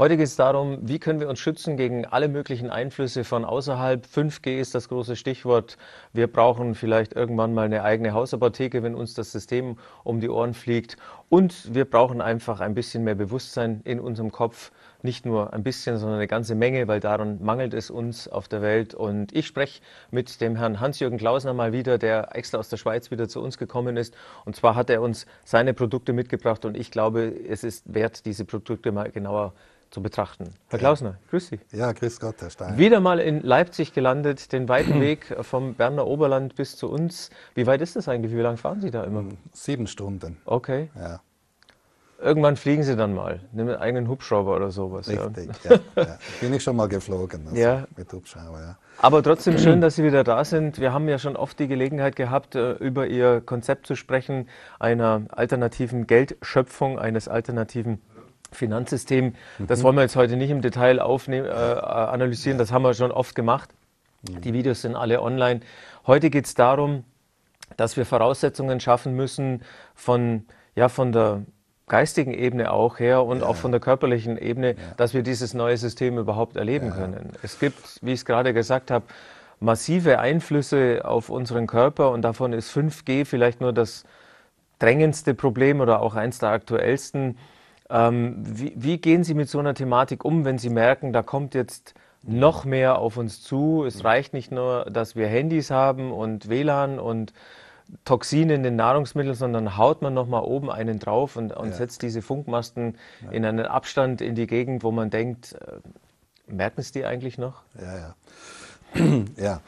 Heute geht es darum, wie können wir uns schützen gegen alle möglichen Einflüsse von außerhalb. 5G ist das große Stichwort. Wir brauchen vielleicht irgendwann mal eine eigene Hausapotheke, wenn uns das System um die Ohren fliegt. Und wir brauchen einfach ein bisschen mehr Bewusstsein in unserem Kopf. Nicht nur ein bisschen, sondern eine ganze Menge, weil daran mangelt es uns auf der Welt. Und ich spreche mit dem Herrn Hans-Jürgen Klausner mal wieder, der extra aus der Schweiz wieder zu uns gekommen ist. Und zwar hat er uns seine Produkte mitgebracht und ich glaube, es ist wert, diese Produkte mal genauer zu zu betrachten. Herr Klausner, grüß Sie. Ja, grüß Gott, Herr Stein. Wieder mal in Leipzig gelandet, den weiten Weg vom Berner Oberland bis zu uns. Wie weit ist das eigentlich? Wie lange fahren Sie da immer? Sieben Stunden. Okay. Ja. Irgendwann fliegen Sie dann mal, nehmen einen eigenen Hubschrauber oder sowas. Richtig, ja. ja, ja. Bin ich schon mal geflogen also ja. mit Hubschrauber, ja. Aber trotzdem schön, dass Sie wieder da sind. Wir haben ja schon oft die Gelegenheit gehabt, äh, über Ihr Konzept zu sprechen, einer alternativen Geldschöpfung, eines alternativen Finanzsystem. Mhm. Das wollen wir jetzt heute nicht im Detail aufnehmen, äh, analysieren, das haben wir schon oft gemacht. Mhm. Die Videos sind alle online. Heute geht es darum, dass wir Voraussetzungen schaffen müssen von, ja, von der geistigen Ebene auch her und ja. auch von der körperlichen Ebene, ja. dass wir dieses neue System überhaupt erleben ja. können. Es gibt, wie ich es gerade gesagt habe, massive Einflüsse auf unseren Körper und davon ist 5G vielleicht nur das drängendste Problem oder auch eins der aktuellsten. Ähm, wie, wie, gehen Sie mit so einer Thematik um, wenn Sie merken, da kommt jetzt noch mehr auf uns zu? Es mhm. reicht nicht nur, dass wir Handys haben und WLAN und Toxine in den Nahrungsmitteln, sondern haut man nochmal oben einen drauf und, und ja. setzt diese Funkmasten ja. in einen Abstand in die Gegend, wo man denkt, äh, merken es die eigentlich noch? Ja, ja. ja.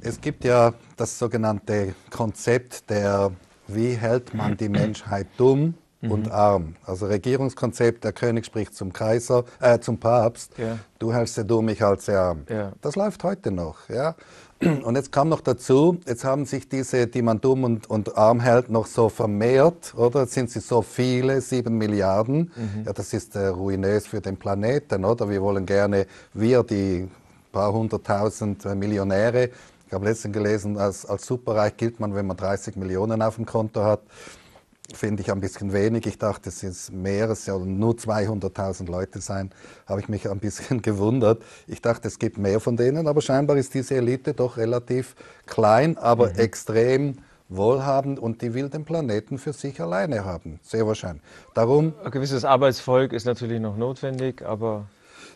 Es gibt ja das sogenannte Konzept der, wie hält man die Menschheit dumm? mhm. und arm. Also Regierungskonzept, der König spricht zum Kaiser, äh, zum Papst, ja. du hältst du dumm, ich halte sie arm. Ja. Das läuft heute noch. Ja? Und jetzt kam noch dazu, jetzt haben sich diese, die man dumm und, und arm hält, noch so vermehrt, oder? Jetzt sind sie so viele, sieben Milliarden. Mhm. Ja, das ist äh, ruinös für den Planeten, oder? Wir wollen gerne, wir, die paar hunderttausend äh, Millionäre, ich habe letztens gelesen, als, als superreich gilt man, wenn man 30 Millionen auf dem Konto hat finde ich ein bisschen wenig. Ich dachte, es ist mehr, es sollen nur 200.000 Leute sein. Habe ich mich ein bisschen gewundert. Ich dachte, es gibt mehr von denen, aber scheinbar ist diese Elite doch relativ klein, aber mhm. extrem wohlhabend und die will den Planeten für sich alleine haben. Sehr wahrscheinlich. Darum. Ein gewisses Arbeitsvolk ist natürlich noch notwendig, aber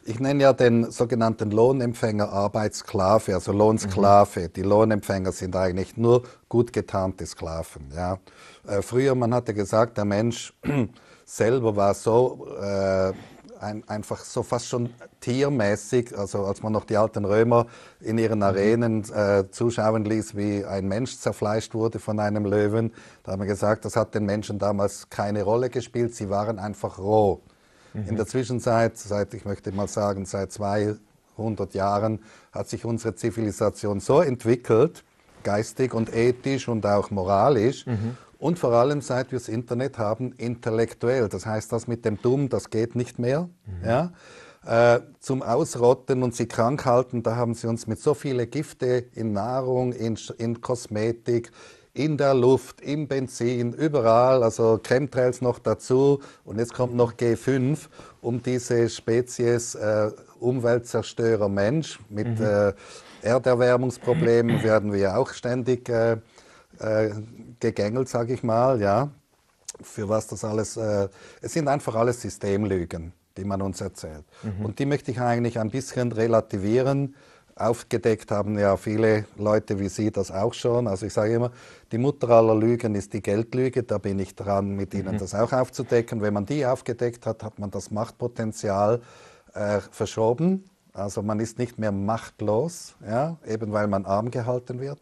ich nenne ja den sogenannten Lohnempfänger Arbeitssklave, also Lohnsklave. Mhm. Die Lohnempfänger sind eigentlich nur gut getarnte Sklaven. Ja. Äh, früher, man hatte gesagt, der Mensch selber war so äh, ein, einfach so fast schon tiermäßig, also als man noch die alten Römer in ihren mhm. Arenen äh, zuschauen ließ, wie ein Mensch zerfleischt wurde von einem Löwen, da haben wir gesagt, das hat den Menschen damals keine Rolle gespielt, sie waren einfach roh. Mhm. In der Zwischenzeit, seit ich möchte mal sagen, seit 200 Jahren hat sich unsere Zivilisation so entwickelt, geistig und ethisch und auch moralisch. Mhm. Und vor allem, seit wir das Internet haben, intellektuell. Das heißt, das mit dem Dumm, das geht nicht mehr. Mhm. Ja? Äh, zum Ausrotten und sie krank halten, da haben sie uns mit so vielen Gifte in Nahrung, in, in Kosmetik, in der Luft, im Benzin, überall, also Chemtrails noch dazu und jetzt kommt noch G5, um diese Spezies äh, Umweltzerstörer Mensch mit mhm. äh, Erderwärmungsproblemen werden wir auch ständig äh, äh gegängelt, sage ich mal, ja. Für was das alles, äh, es sind einfach alles Systemlügen, die man uns erzählt. Mhm. Und die möchte ich eigentlich ein bisschen relativieren, aufgedeckt haben ja viele Leute wie Sie das auch schon. Also ich sage immer, die Mutter aller Lügen ist die Geldlüge. Da bin ich dran, mit Ihnen mhm. das auch aufzudecken. Wenn man die aufgedeckt hat, hat man das Machtpotenzial äh, verschoben. Also man ist nicht mehr machtlos, ja, eben weil man arm gehalten wird.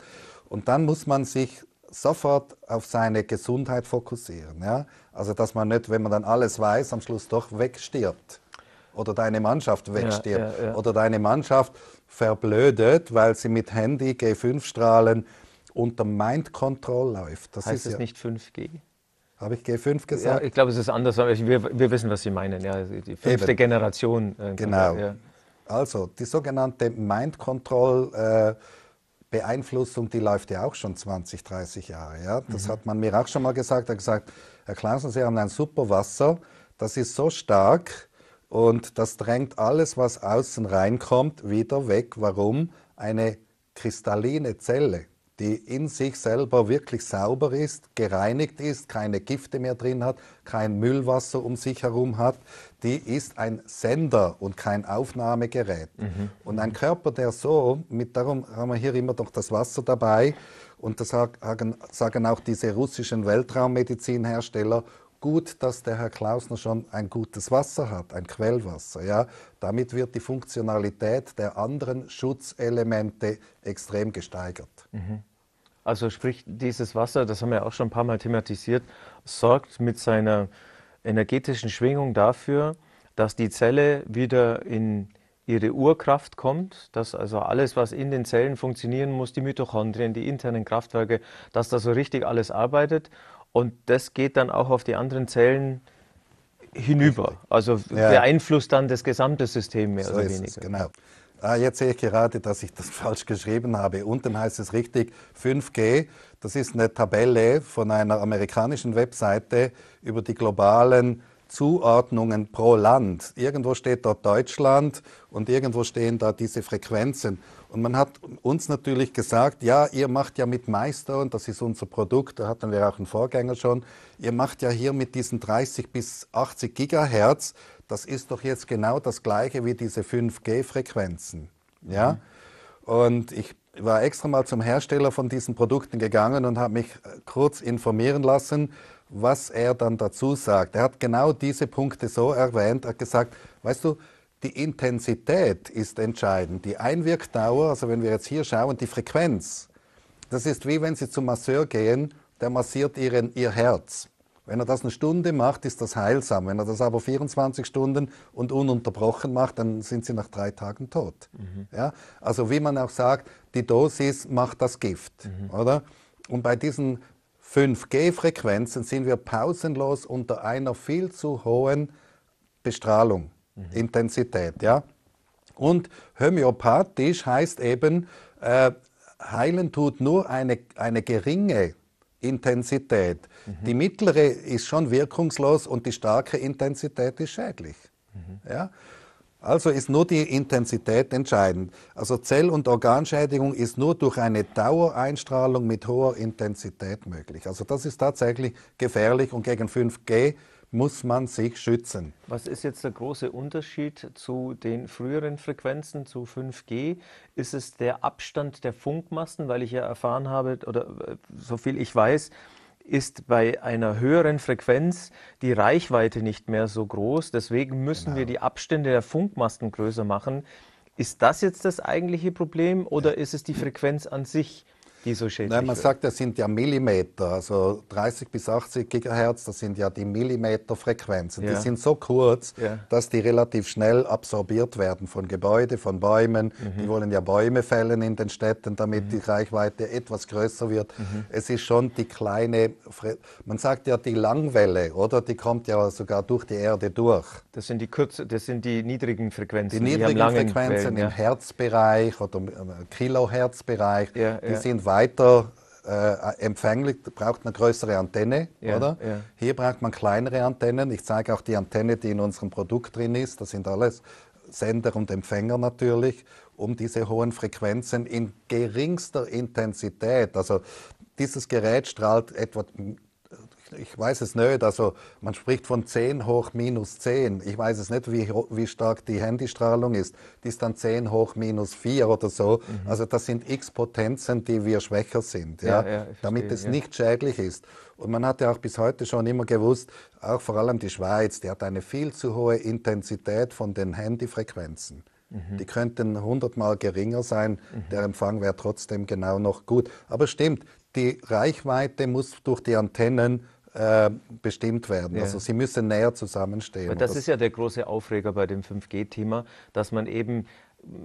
Und dann muss man sich sofort auf seine Gesundheit fokussieren. Ja? Also dass man nicht, wenn man dann alles weiß, am Schluss doch wegstirbt. Oder deine Mannschaft wegstirbt. Ja, ja, oder deine Mannschaft verblödet, weil sie mit Handy G5-Strahlen unter Mind Control läuft. Das heißt es ja, nicht 5G? Habe ich G5 gesagt? Ja, ich glaube, es ist anders, aber wir, wir wissen, was Sie meinen. Ja, die fünfte Eben. Generation. Äh, genau. Ja. Also, die sogenannte Mind Control äh, Beeinflussung, die läuft ja auch schon 20, 30 Jahre. Ja? Das mhm. hat man mir auch schon mal gesagt. Er hat gesagt, Herr Klausen, Sie haben ein super Wasser. Das ist so stark, und das drängt alles, was außen reinkommt, wieder weg. Warum? Eine kristalline Zelle, die in sich selber wirklich sauber ist, gereinigt ist, keine Gifte mehr drin hat, kein Müllwasser um sich herum hat, die ist ein Sender und kein Aufnahmegerät. Mhm. Und ein Körper, der so, mit darum haben wir hier immer noch das Wasser dabei, und das sagen, sagen auch diese russischen Weltraummedizinhersteller, gut, dass der Herr Klausner schon ein gutes Wasser hat, ein Quellwasser. Ja? Damit wird die Funktionalität der anderen Schutzelemente extrem gesteigert. Mhm. Also sprich, dieses Wasser, das haben wir auch schon ein paar Mal thematisiert, sorgt mit seiner energetischen Schwingung dafür, dass die Zelle wieder in ihre Urkraft kommt, dass also alles, was in den Zellen funktionieren muss, die Mitochondrien, die internen Kraftwerke, dass da so richtig alles arbeitet und das geht dann auch auf die anderen Zellen hinüber. Also ja. beeinflusst dann das gesamte System mehr so oder weniger. Es, genau. Ah, jetzt sehe ich gerade, dass ich das falsch geschrieben habe. Unten heißt es richtig 5G. Das ist eine Tabelle von einer amerikanischen Webseite über die globalen Zuordnungen pro Land. Irgendwo steht dort Deutschland und irgendwo stehen da diese Frequenzen. Und man hat uns natürlich gesagt, ja, ihr macht ja mit Meister, und das ist unser Produkt, da hatten wir auch einen Vorgänger schon, ihr macht ja hier mit diesen 30 bis 80 Gigahertz, das ist doch jetzt genau das gleiche wie diese 5G-Frequenzen. Ja? Mhm. Und ich war extra mal zum Hersteller von diesen Produkten gegangen und habe mich kurz informieren lassen, was er dann dazu sagt. Er hat genau diese Punkte so erwähnt. Er hat gesagt, weißt du, die Intensität ist entscheidend. Die Einwirkdauer, also wenn wir jetzt hier schauen, die Frequenz. Das ist wie wenn Sie zum Masseur gehen, der massiert ihren, Ihr Herz. Wenn er das eine Stunde macht, ist das heilsam. Wenn er das aber 24 Stunden und ununterbrochen macht, dann sind sie nach drei Tagen tot. Mhm. Ja? Also wie man auch sagt, die Dosis macht das Gift. Mhm. Oder? Und bei diesen 5G-Frequenzen sind wir pausenlos unter einer viel zu hohen Bestrahlung, mhm. Intensität. Ja? Und homöopathisch heißt eben, äh, heilen tut nur eine, eine geringe Intensität. Mhm. Die mittlere ist schon wirkungslos und die starke Intensität ist schädlich. Mhm. Ja? Also ist nur die Intensität entscheidend. Also Zell- und Organschädigung ist nur durch eine Dauereinstrahlung mit hoher Intensität möglich. Also das ist tatsächlich gefährlich und gegen 5G muss man sich schützen. Was ist jetzt der große Unterschied zu den früheren Frequenzen, zu 5G? Ist es der Abstand der Funkmasten, weil ich ja erfahren habe, oder äh, so viel ich weiß, ist bei einer höheren Frequenz die Reichweite nicht mehr so groß. Deswegen müssen genau. wir die Abstände der Funkmasten größer machen. Ist das jetzt das eigentliche Problem oder ist es die Frequenz an sich? die so schädlich Nein, man wird. sagt, das sind ja Millimeter, also 30 bis 80 Gigahertz, das sind ja die Millimeterfrequenzen. Ja. Die sind so kurz, ja. dass die relativ schnell absorbiert werden von Gebäuden, von Bäumen. Mhm. Die wollen ja Bäume fällen in den Städten, damit mhm. die Reichweite etwas größer wird. Mhm. Es ist schon die kleine, Fre man sagt ja die Langwelle, oder? Die kommt ja sogar durch die Erde durch. Das sind die, kurz, das sind die niedrigen Frequenzen. Die, die niedrigen Frequenzen Wellen, ja. im Herzbereich oder im äh, Kiloherzbereich, die sind weit weiter äh, empfänglich, braucht eine größere Antenne, ja, oder? Ja. Hier braucht man kleinere Antennen. Ich zeige auch die Antenne, die in unserem Produkt drin ist. Das sind alles Sender und Empfänger natürlich, um diese hohen Frequenzen in geringster Intensität. Also dieses Gerät strahlt etwa ich weiß es nicht, also man spricht von 10 hoch minus 10. Ich weiß es nicht, wie, wie stark die Handystrahlung ist. Die ist dann 10 hoch minus 4 oder so. Mhm. Also das sind x Potenzen, die wir schwächer sind, ja, ja, ja damit es ja. nicht schädlich ist. Und man hat ja auch bis heute schon immer gewusst, auch vor allem die Schweiz, die hat eine viel zu hohe Intensität von den Handyfrequenzen. Mhm. Die könnten hundertmal geringer sein, mhm. der Empfang wäre trotzdem genau noch gut. Aber stimmt, die Reichweite muss durch die Antennen äh, bestimmt werden. Ja. Also sie müssen näher zusammenstehen. Das, das ist ja der große Aufreger bei dem 5G-Thema, dass man eben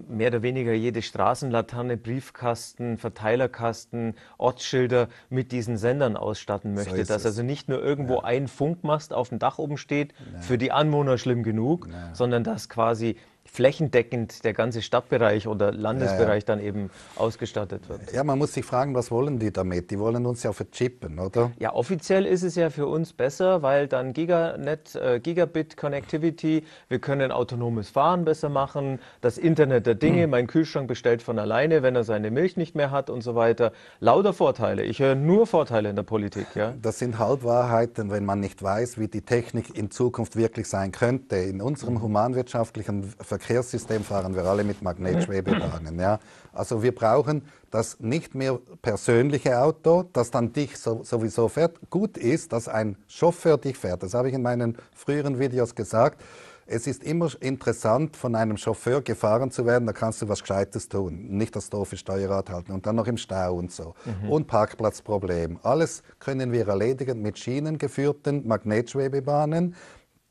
mehr oder weniger jede Straßenlaterne, Briefkasten, Verteilerkasten, Ortsschilder mit diesen Sendern ausstatten möchte. So dass es. also nicht nur irgendwo ja. ein Funkmast auf dem Dach oben steht, ja. für die Anwohner schlimm genug, ja. sondern dass quasi flächendeckend der ganze Stadtbereich oder Landesbereich ja, ja. dann eben ausgestattet wird. Ja, man muss sich fragen, was wollen die damit? Die wollen uns ja verchippen, oder? Ja, offiziell ist es ja für uns besser, weil dann Giganet, äh, Gigabit Connectivity, wir können autonomes Fahren besser machen, das Internet der Dinge, hm. mein Kühlschrank bestellt von alleine, wenn er seine Milch nicht mehr hat und so weiter. Lauter Vorteile. Ich höre nur Vorteile in der Politik. Ja? Das sind Halbwahrheiten, wenn man nicht weiß, wie die Technik in Zukunft wirklich sein könnte. In unserem hm. humanwirtschaftlichen Ver Verkehrssystem fahren wir alle mit Magnetschwebebahnen. Ja? Also wir brauchen das nicht mehr persönliche Auto, das dann dich so, sowieso fährt. Gut ist, dass ein Chauffeur dich fährt. Das habe ich in meinen früheren Videos gesagt. Es ist immer interessant, von einem Chauffeur gefahren zu werden, da kannst du was Gescheites tun. Nicht das doofe Steuerrad halten und dann noch im Stau und so. Mhm. Und Parkplatzproblem. Alles können wir erledigen mit schienengeführten Magnetschwebebahnen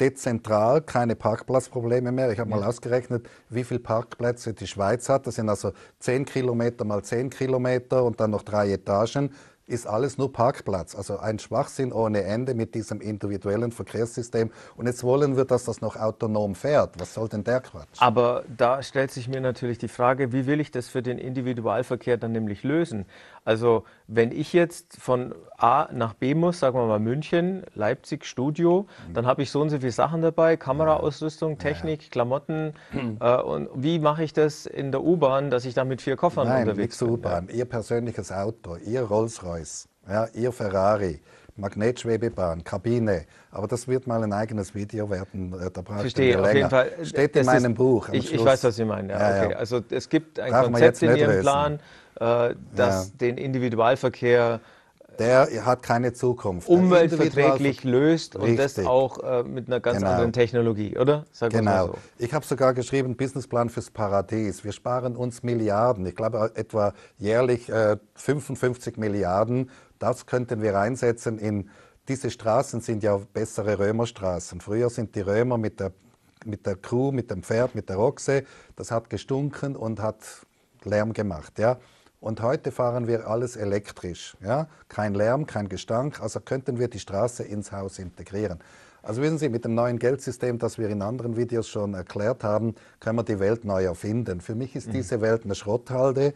dezentral keine Parkplatzprobleme mehr. Ich habe mal ja. ausgerechnet, wie viele Parkplätze die Schweiz hat. Das sind also 10 Kilometer mal 10 Kilometer und dann noch drei Etagen. Ist alles nur Parkplatz. Also ein Schwachsinn ohne Ende mit diesem individuellen Verkehrssystem. Und jetzt wollen wir, dass das noch autonom fährt. Was soll denn der Quatsch? Aber da stellt sich mir natürlich die Frage, wie will ich das für den Individualverkehr dann nämlich lösen? Also wenn ich jetzt von A nach B muss, sagen wir mal München, Leipzig, Studio, mhm. dann habe ich so und so viele Sachen dabei, Kameraausrüstung, Technik, ja. Klamotten. Mhm. Äh, und wie mache ich das in der U-Bahn, dass ich da mit vier Koffern Nein, unterwegs bin? U-Bahn, ja. Ihr persönliches Auto, Ihr Rolls-Royce, ja, Ihr Ferrari. Magnetschwebebahn, Kabine. Aber das wird mal ein eigenes Video werden. Äh, da brauche Verstehe, auf länger. jeden Fall. Steht äh, in meinem ist, Buch. Ich, ich, weiß, was Sie meinen. Ja, ja, okay. ja. Also es gibt ein Darf Konzept in Ihrem lesen. Plan äh, dass ja. den Individualverkehr äh, der hat keine Zukunft. Umweltverträglich löst und richtig. das auch äh, mit einer ganz genau. anderen Technologie, oder? Sag genau. So. Ich habe sogar geschrieben, Businessplan fürs Paradies. Wir sparen uns Milliarden. Ich glaube etwa jährlich äh, 55 Milliarden. Das könnten wir einsetzen in diese Straßen sind ja bessere Römerstraßen. Früher sind die Römer mit der, mit der Crew, mit dem Pferd, mit der Ochse, das hat gestunken und hat Lärm gemacht. Ja? Und heute fahren wir alles elektrisch. Ja? Kein Lärm, kein Gestank. Also könnten wir die Straße ins Haus integrieren. Also wissen Sie, mit dem neuen Geldsystem, das wir in anderen Videos schon erklärt haben, können wir die Welt neu erfinden. Für mich ist mhm. diese Welt eine Schrotthalde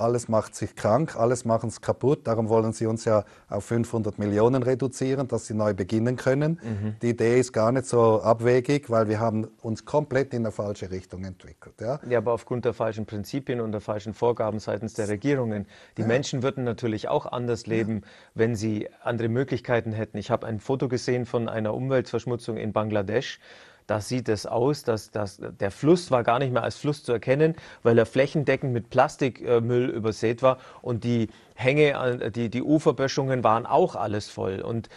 alles macht sich krank, alles machen es kaputt. Darum wollen sie uns ja auf 500 Millionen reduzieren, dass sie neu beginnen können. Mhm. Die Idee ist gar nicht so abwegig, weil wir haben uns komplett in eine falsche Richtung entwickelt. Ja, ja aber aufgrund der falschen Prinzipien und der falschen Vorgaben seitens der Regierungen. Die ja. Menschen würden natürlich auch anders leben, ja. wenn sie andere Möglichkeiten hätten. Ich habe ein Foto gesehen von einer Umweltverschmutzung in Bangladesch da sieht es aus, dass, dass der Fluss war gar nicht mehr als Fluss zu erkennen, weil er flächendeckend mit Plastikmüll äh, übersät war und die Hänge, äh, die, die Uferböschungen waren auch alles voll. Und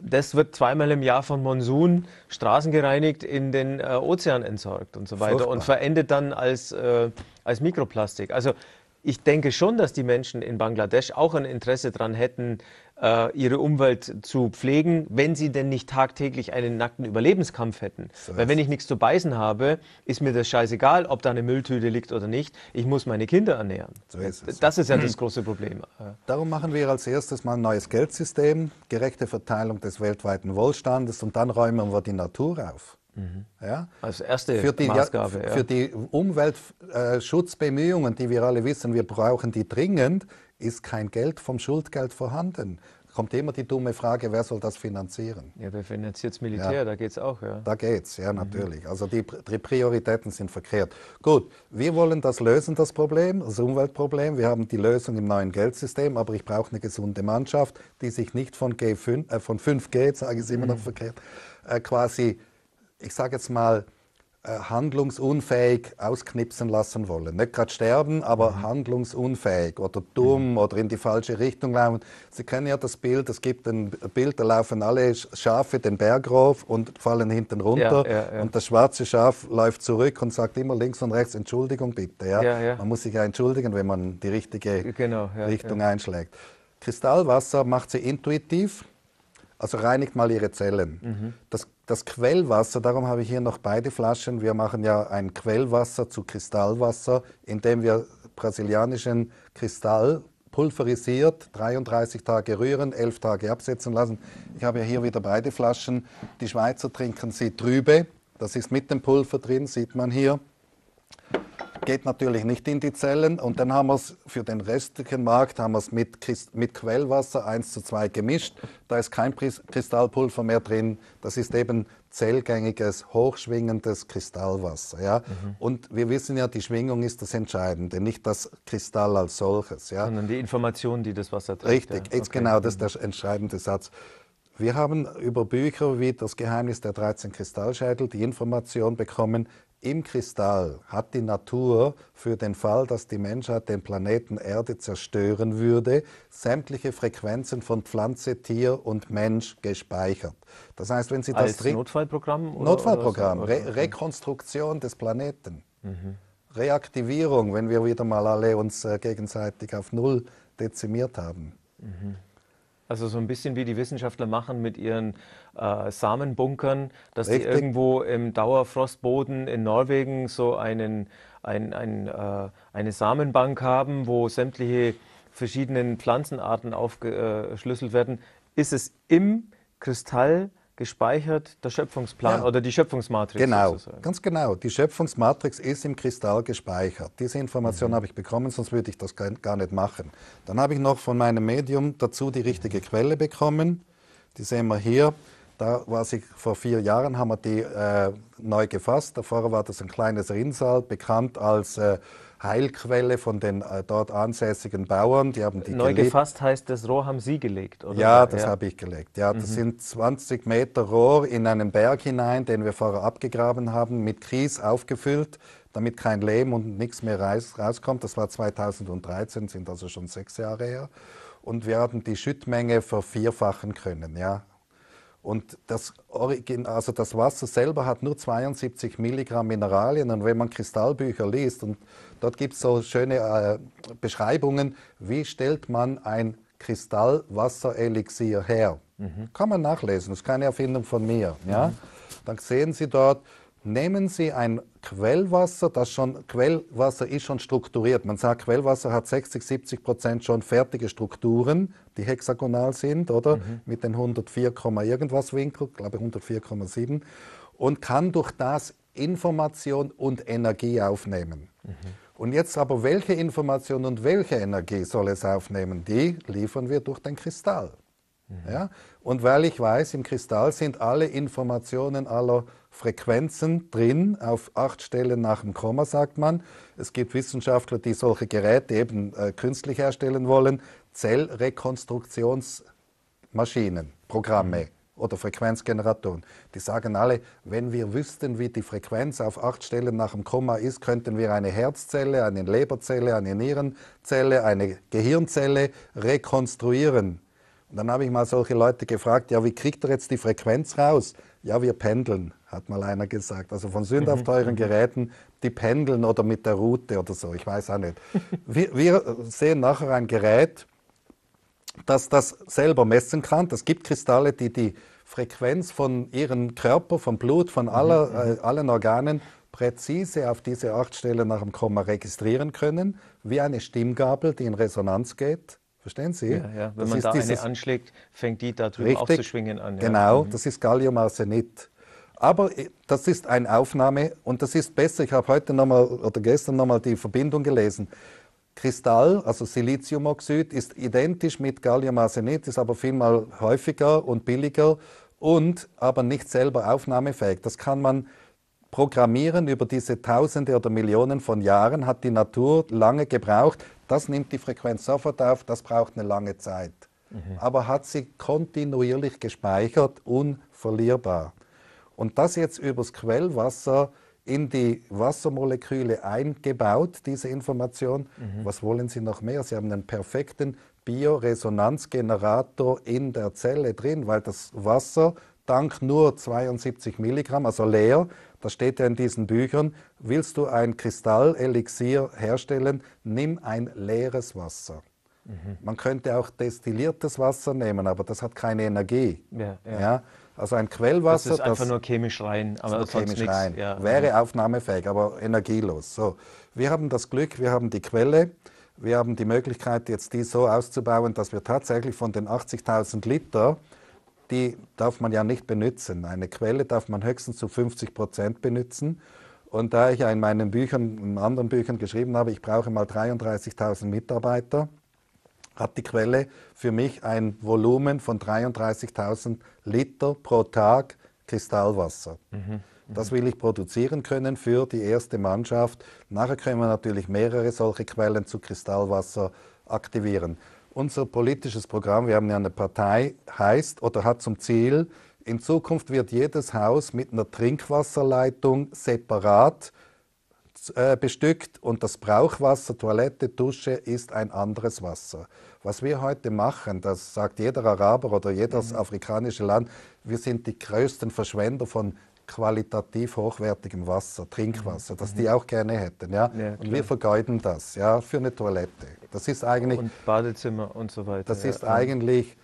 das wird zweimal im Jahr von Monsun Straßen gereinigt, in den äh, Ozean entsorgt und so weiter Furchtbar. und verendet dann als, äh, als Mikroplastik. Also ich denke schon, dass die Menschen in Bangladesch auch ein Interesse daran hätten, äh, ihre Umwelt zu pflegen, wenn sie denn nicht tagtäglich einen nackten Überlebenskampf hätten. So Weil wenn ich nichts zu beißen habe, ist mir das scheißegal, ob da eine Mülltüte liegt oder nicht. Ich muss meine Kinder ernähren. So ist es. Das ist ja das große Problem. Äh. Darum machen wir als erstes mal ein neues Geldsystem, gerechte Verteilung des weltweiten Wohlstandes und dann räumen wir die Natur auf. Mhm. Ja? Als erste für die, Maßgabe. Ja, für ja. die Umweltschutzbemühungen, die wir alle wissen, wir brauchen die dringend, ist kein Geld vom Schuldgeld vorhanden. Kommt immer die dumme Frage, wer soll das finanzieren? Ja, wer finanziert das Militär? Ja. Da geht es auch, ja. Da es, ja, mhm. natürlich. Mhm. Also die, die, Prioritäten sind verkehrt. Gut, wir wollen das lösen, das Problem, das Umweltproblem. Wir haben die Lösung im neuen Geldsystem, aber ich brauche eine gesunde Mannschaft, die sich nicht von, G5, äh, von 5G, sage ich es immer mhm. noch verkehrt, äh, quasi, ich sage jetzt mal, äh, handlungsunfähig ausknipsen lassen wollen. Nicht gerade sterben, aber mhm. handlungsunfähig oder dumm mhm. oder in die falsche Richtung laufen. Sie kennen ja das Bild, es gibt ein Bild, da laufen alle Schafe den Berg rauf und fallen hinten runter ja, ja, ja. und das schwarze Schaf läuft zurück und sagt immer links und rechts Entschuldigung bitte. Ja? Man muss sich ja entschuldigen, wenn man die richtige äh, genau, Richtung einschlägt. Kristallwasser macht sie intuitiv, also reinigt mal ihre Zellen. Mhm. Das das Quellwasser, darum habe ich hier noch beide Flaschen. Wir machen ja ein Quellwasser zu Kristallwasser, indem wir brasilianischen Kristall pulverisiert, 33 Tage rühren, 11 Tage absetzen lassen. Ich habe ja hier wieder beide Flaschen. Die Schweizer trinken sie trübe, das ist mit dem Pulver drin, sieht man hier geht natürlich nicht in die Zellen. Und dann haben wir es für den restlichen Markt haben wir mit, mit Quellwasser 1 zu 2 gemischt. Da ist kein Kristallpulver mehr drin. Das ist eben zellgängiges, hochschwingendes Kristallwasser. Ja? Mhm. Und wir wissen ja, die Schwingung ist das Entscheidende, nicht das Kristall als solches. Ja? Sondern die Information, die das Wasser trägt. Richtig, ja. okay. genau, das ist mhm. der entscheidende Satz. Wir haben über Bücher wie Das Geheimnis der 13 Kristallschädel die Information bekommen, im Kristall hat die Natur für den Fall, dass die Menschheit den Planeten Erde zerstören würde, sämtliche Frequenzen von Pflanze, Tier und Mensch gespeichert. Das heißt, wenn Sie Als das Als Notfallprogramm oder, Notfallprogramm, oder so, Re Rekonstruktion des Planeten, mhm. Reaktivierung, wenn wir wieder mal alle uns äh, gegenseitig auf Null dezimiert haben. Mhm. Also so ein bisschen wie die Wissenschaftler machen mit ihren äh, Samenbunkern, dass sie irgendwo im Dauerfrostboden in Norwegen so einen, ein, ein, äh, eine Samenbank haben, wo sämtliche verschiedenen Pflanzenarten aufgeschlüsselt werden. Ist es im Kristall gespeichert, der Schöpfungsplan ja. oder die Schöpfungsmatrix. Genau, sozusagen. ganz genau. Die Schöpfungsmatrix ist im Kristall gespeichert. Diese Information mhm. habe ich bekommen, sonst würde ich das gar nicht machen. Dann habe ich noch von meinem Medium dazu die richtige mhm. Quelle bekommen. Die sehen wir hier. Da war ich vor vier Jahren, haben wir die äh, neu gefasst. Davor war das ein kleines Rinnsal, bekannt als äh, Heilquelle von den äh, dort ansässigen Bauern. Die haben die Neu gelebt. gefasst heißt, das Rohr haben Sie gelegt, oder? Ja, das ja. habe ich gelegt. Ja, das mhm. sind 20 Meter Rohr in einen Berg hinein, den wir vorher abgegraben haben, mit Kies aufgefüllt, damit kein Lehm und nichts mehr rauskommt. Das war 2013, sind also schon sechs Jahre her. Und wir haben die Schüttmenge vervierfachen können. Ja. Und das, Origin, also das Wasser selber hat nur 72 Milligramm Mineralien. Und wenn man Kristallbücher liest, und dort gibt es so schöne äh, Beschreibungen, wie stellt man ein Kristallwasserelixier her? Mhm. Kann man nachlesen, das ist keine Erfindung von mir. Ja? Mhm. Dann sehen Sie dort, nehmen Sie ein Quellwasser, das schon Quellwasser ist schon strukturiert. Man sagt, Quellwasser hat 60, 70 Prozent schon fertige Strukturen, die hexagonal sind, oder mhm. mit den 104, irgendwas Winkel, glaube 104,7 und kann durch das Information und Energie aufnehmen. Mhm. Und jetzt aber, welche Information und welche Energie soll es aufnehmen? Die liefern wir durch den Kristall. Mhm. Ja? Und weil ich weiß, im Kristall sind alle Informationen aller Frequenzen drin, auf acht Stellen nach dem Komma, sagt man. Es gibt Wissenschaftler, die solche Geräte eben äh, künstlich herstellen wollen. Zellrekonstruktionsmaschinen, Programme mhm. oder Frequenzgeneratoren. Die sagen alle, wenn wir wüssten, wie die Frequenz auf acht Stellen nach dem Komma ist, könnten wir eine Herzzelle, eine Leberzelle, eine Nierenzelle, eine Gehirnzelle rekonstruieren. Und dann habe ich mal solche Leute gefragt, ja, wie kriegt er jetzt die Frequenz raus? ja, wir pendeln, hat mal einer gesagt. Also von sündhaft mhm. teuren Geräten, die pendeln oder mit der Route oder so, ich weiß auch nicht. Wir, wir sehen nachher ein Gerät, das das selber messen kann. Es gibt Kristalle, die die Frequenz von ihrem Körper, vom Blut, von mhm. aller, äh, allen Organen präzise auf diese acht Stellen nach dem Komma registrieren können, wie eine Stimmgabel, die in Resonanz geht. Verstehen Sie? Ja, ja. Wenn das man da dieses... eine anschlägt, fängt die da drüben aufzuschwingen an. Ja. Genau, mhm. das ist Galliumarsenid. Aber äh, das ist eine Aufnahme und das ist besser. Ich habe heute noch mal, oder gestern nochmal die Verbindung gelesen. Kristall, also Siliziumoxid, ist identisch mit Galliumarsenid, ist aber vielmal häufiger und billiger und aber nicht selber aufnahmefähig. Das kann man programmieren über diese Tausende oder Millionen von Jahren, hat die Natur lange gebraucht. Das nimmt die Frequenz sofort auf, das braucht eine lange Zeit. Mhm. Aber hat sie kontinuierlich gespeichert, unverlierbar. Und das jetzt übers Quellwasser in die Wassermoleküle eingebaut, diese Information. Mhm. Was wollen Sie noch mehr? Sie haben einen perfekten Bioresonanzgenerator in der Zelle drin, weil das Wasser Dank nur 72 Milligramm, also leer, das steht ja in diesen Büchern, willst du ein Kristallelixier herstellen, nimm ein leeres Wasser. Mhm. Man könnte auch destilliertes Wasser nehmen, aber das hat keine Energie. Ja, ja. ja also ein Quellwasser. Das ist einfach das, nur chemisch rein, aber sonst chemisch rein. Ja, wäre aufnahmefähig, aber energielos. So, wir haben das Glück, wir haben die Quelle. Wir haben die Möglichkeit, jetzt die so auszubauen, dass wir tatsächlich von den 80.000 Liter die darf man ja nicht benutzen. Eine Quelle darf man höchstens zu 50 Prozent benutzen. Und da ich ja in meinen Büchern, in anderen Büchern geschrieben habe, ich brauche mal 33.000 Mitarbeiter, hat die Quelle für mich ein Volumen von 33.000 Liter pro Tag Kristallwasser. Mhm. Das will ich produzieren können für die erste Mannschaft. Nachher können wir natürlich mehrere solche Quellen zu Kristallwasser aktivieren unser politisches Programm, wir haben ja eine Partei, heißt oder hat zum Ziel, in Zukunft wird jedes Haus mit einer Trinkwasserleitung separat äh, bestückt und das Brauchwasser, Toilette, Dusche ist ein anderes Wasser. Was wir heute machen, das sagt jeder Araber oder jedes mhm. afrikanische Land, wir sind die größten Verschwender von qualitativ hochwertigem Wasser, Trinkwasser, mhm. das die auch gerne hätten. Ja? ja und wir vergeuden das ja, für eine Toilette. Das ist eigentlich. Und Badezimmer und so weiter. Das ja. ist mhm. eigentlich,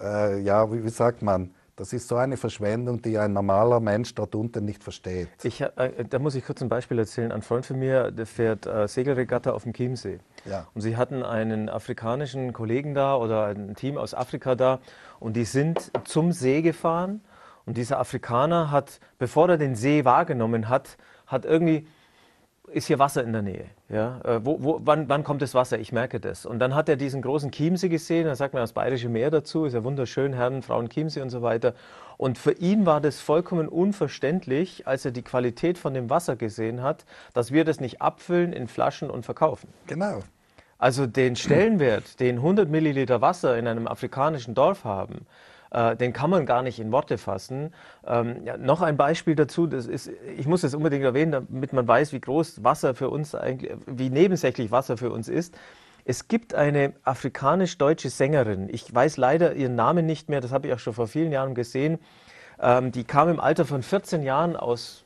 äh, ja, wie, wie, sagt man, das ist so eine Verschwendung, die ein normaler Mensch dort unten nicht versteht. Ich, äh, da muss ich kurz ein Beispiel erzählen. Ein Freund von mir, der fährt äh, Segelregatta auf dem Chiemsee. Ja. Und sie hatten einen afrikanischen Kollegen da oder ein Team aus Afrika da und die sind zum See gefahren und dieser Afrikaner hat, bevor er den See wahrgenommen hat, hat irgendwie, ist hier Wasser in der Nähe? Ja? Äh, wo, wo, wann, wann, kommt das Wasser? Ich merke das. Und dann hat er diesen großen Chiemsee gesehen, da sagt man das Bayerische Meer dazu, ist ja wunderschön, Herren, Frauen, Chiemsee und so weiter. Und für ihn war das vollkommen unverständlich, als er die Qualität von dem Wasser gesehen hat, dass wir das nicht abfüllen in Flaschen und verkaufen. Genau. Also den Stellenwert, den 100 Milliliter Wasser in einem afrikanischen Dorf haben, äh, den kann man gar nicht in Worte fassen. Ähm, ja, noch ein Beispiel dazu, das ist, ich muss es unbedingt erwähnen, damit man weiß, wie groß Wasser für uns eigentlich, wie nebensächlich Wasser für uns ist. Es gibt eine afrikanisch-deutsche Sängerin. Ich weiß leider ihren Namen nicht mehr, das habe ich auch schon vor vielen Jahren gesehen. Ähm, die kam im Alter von 14 Jahren aus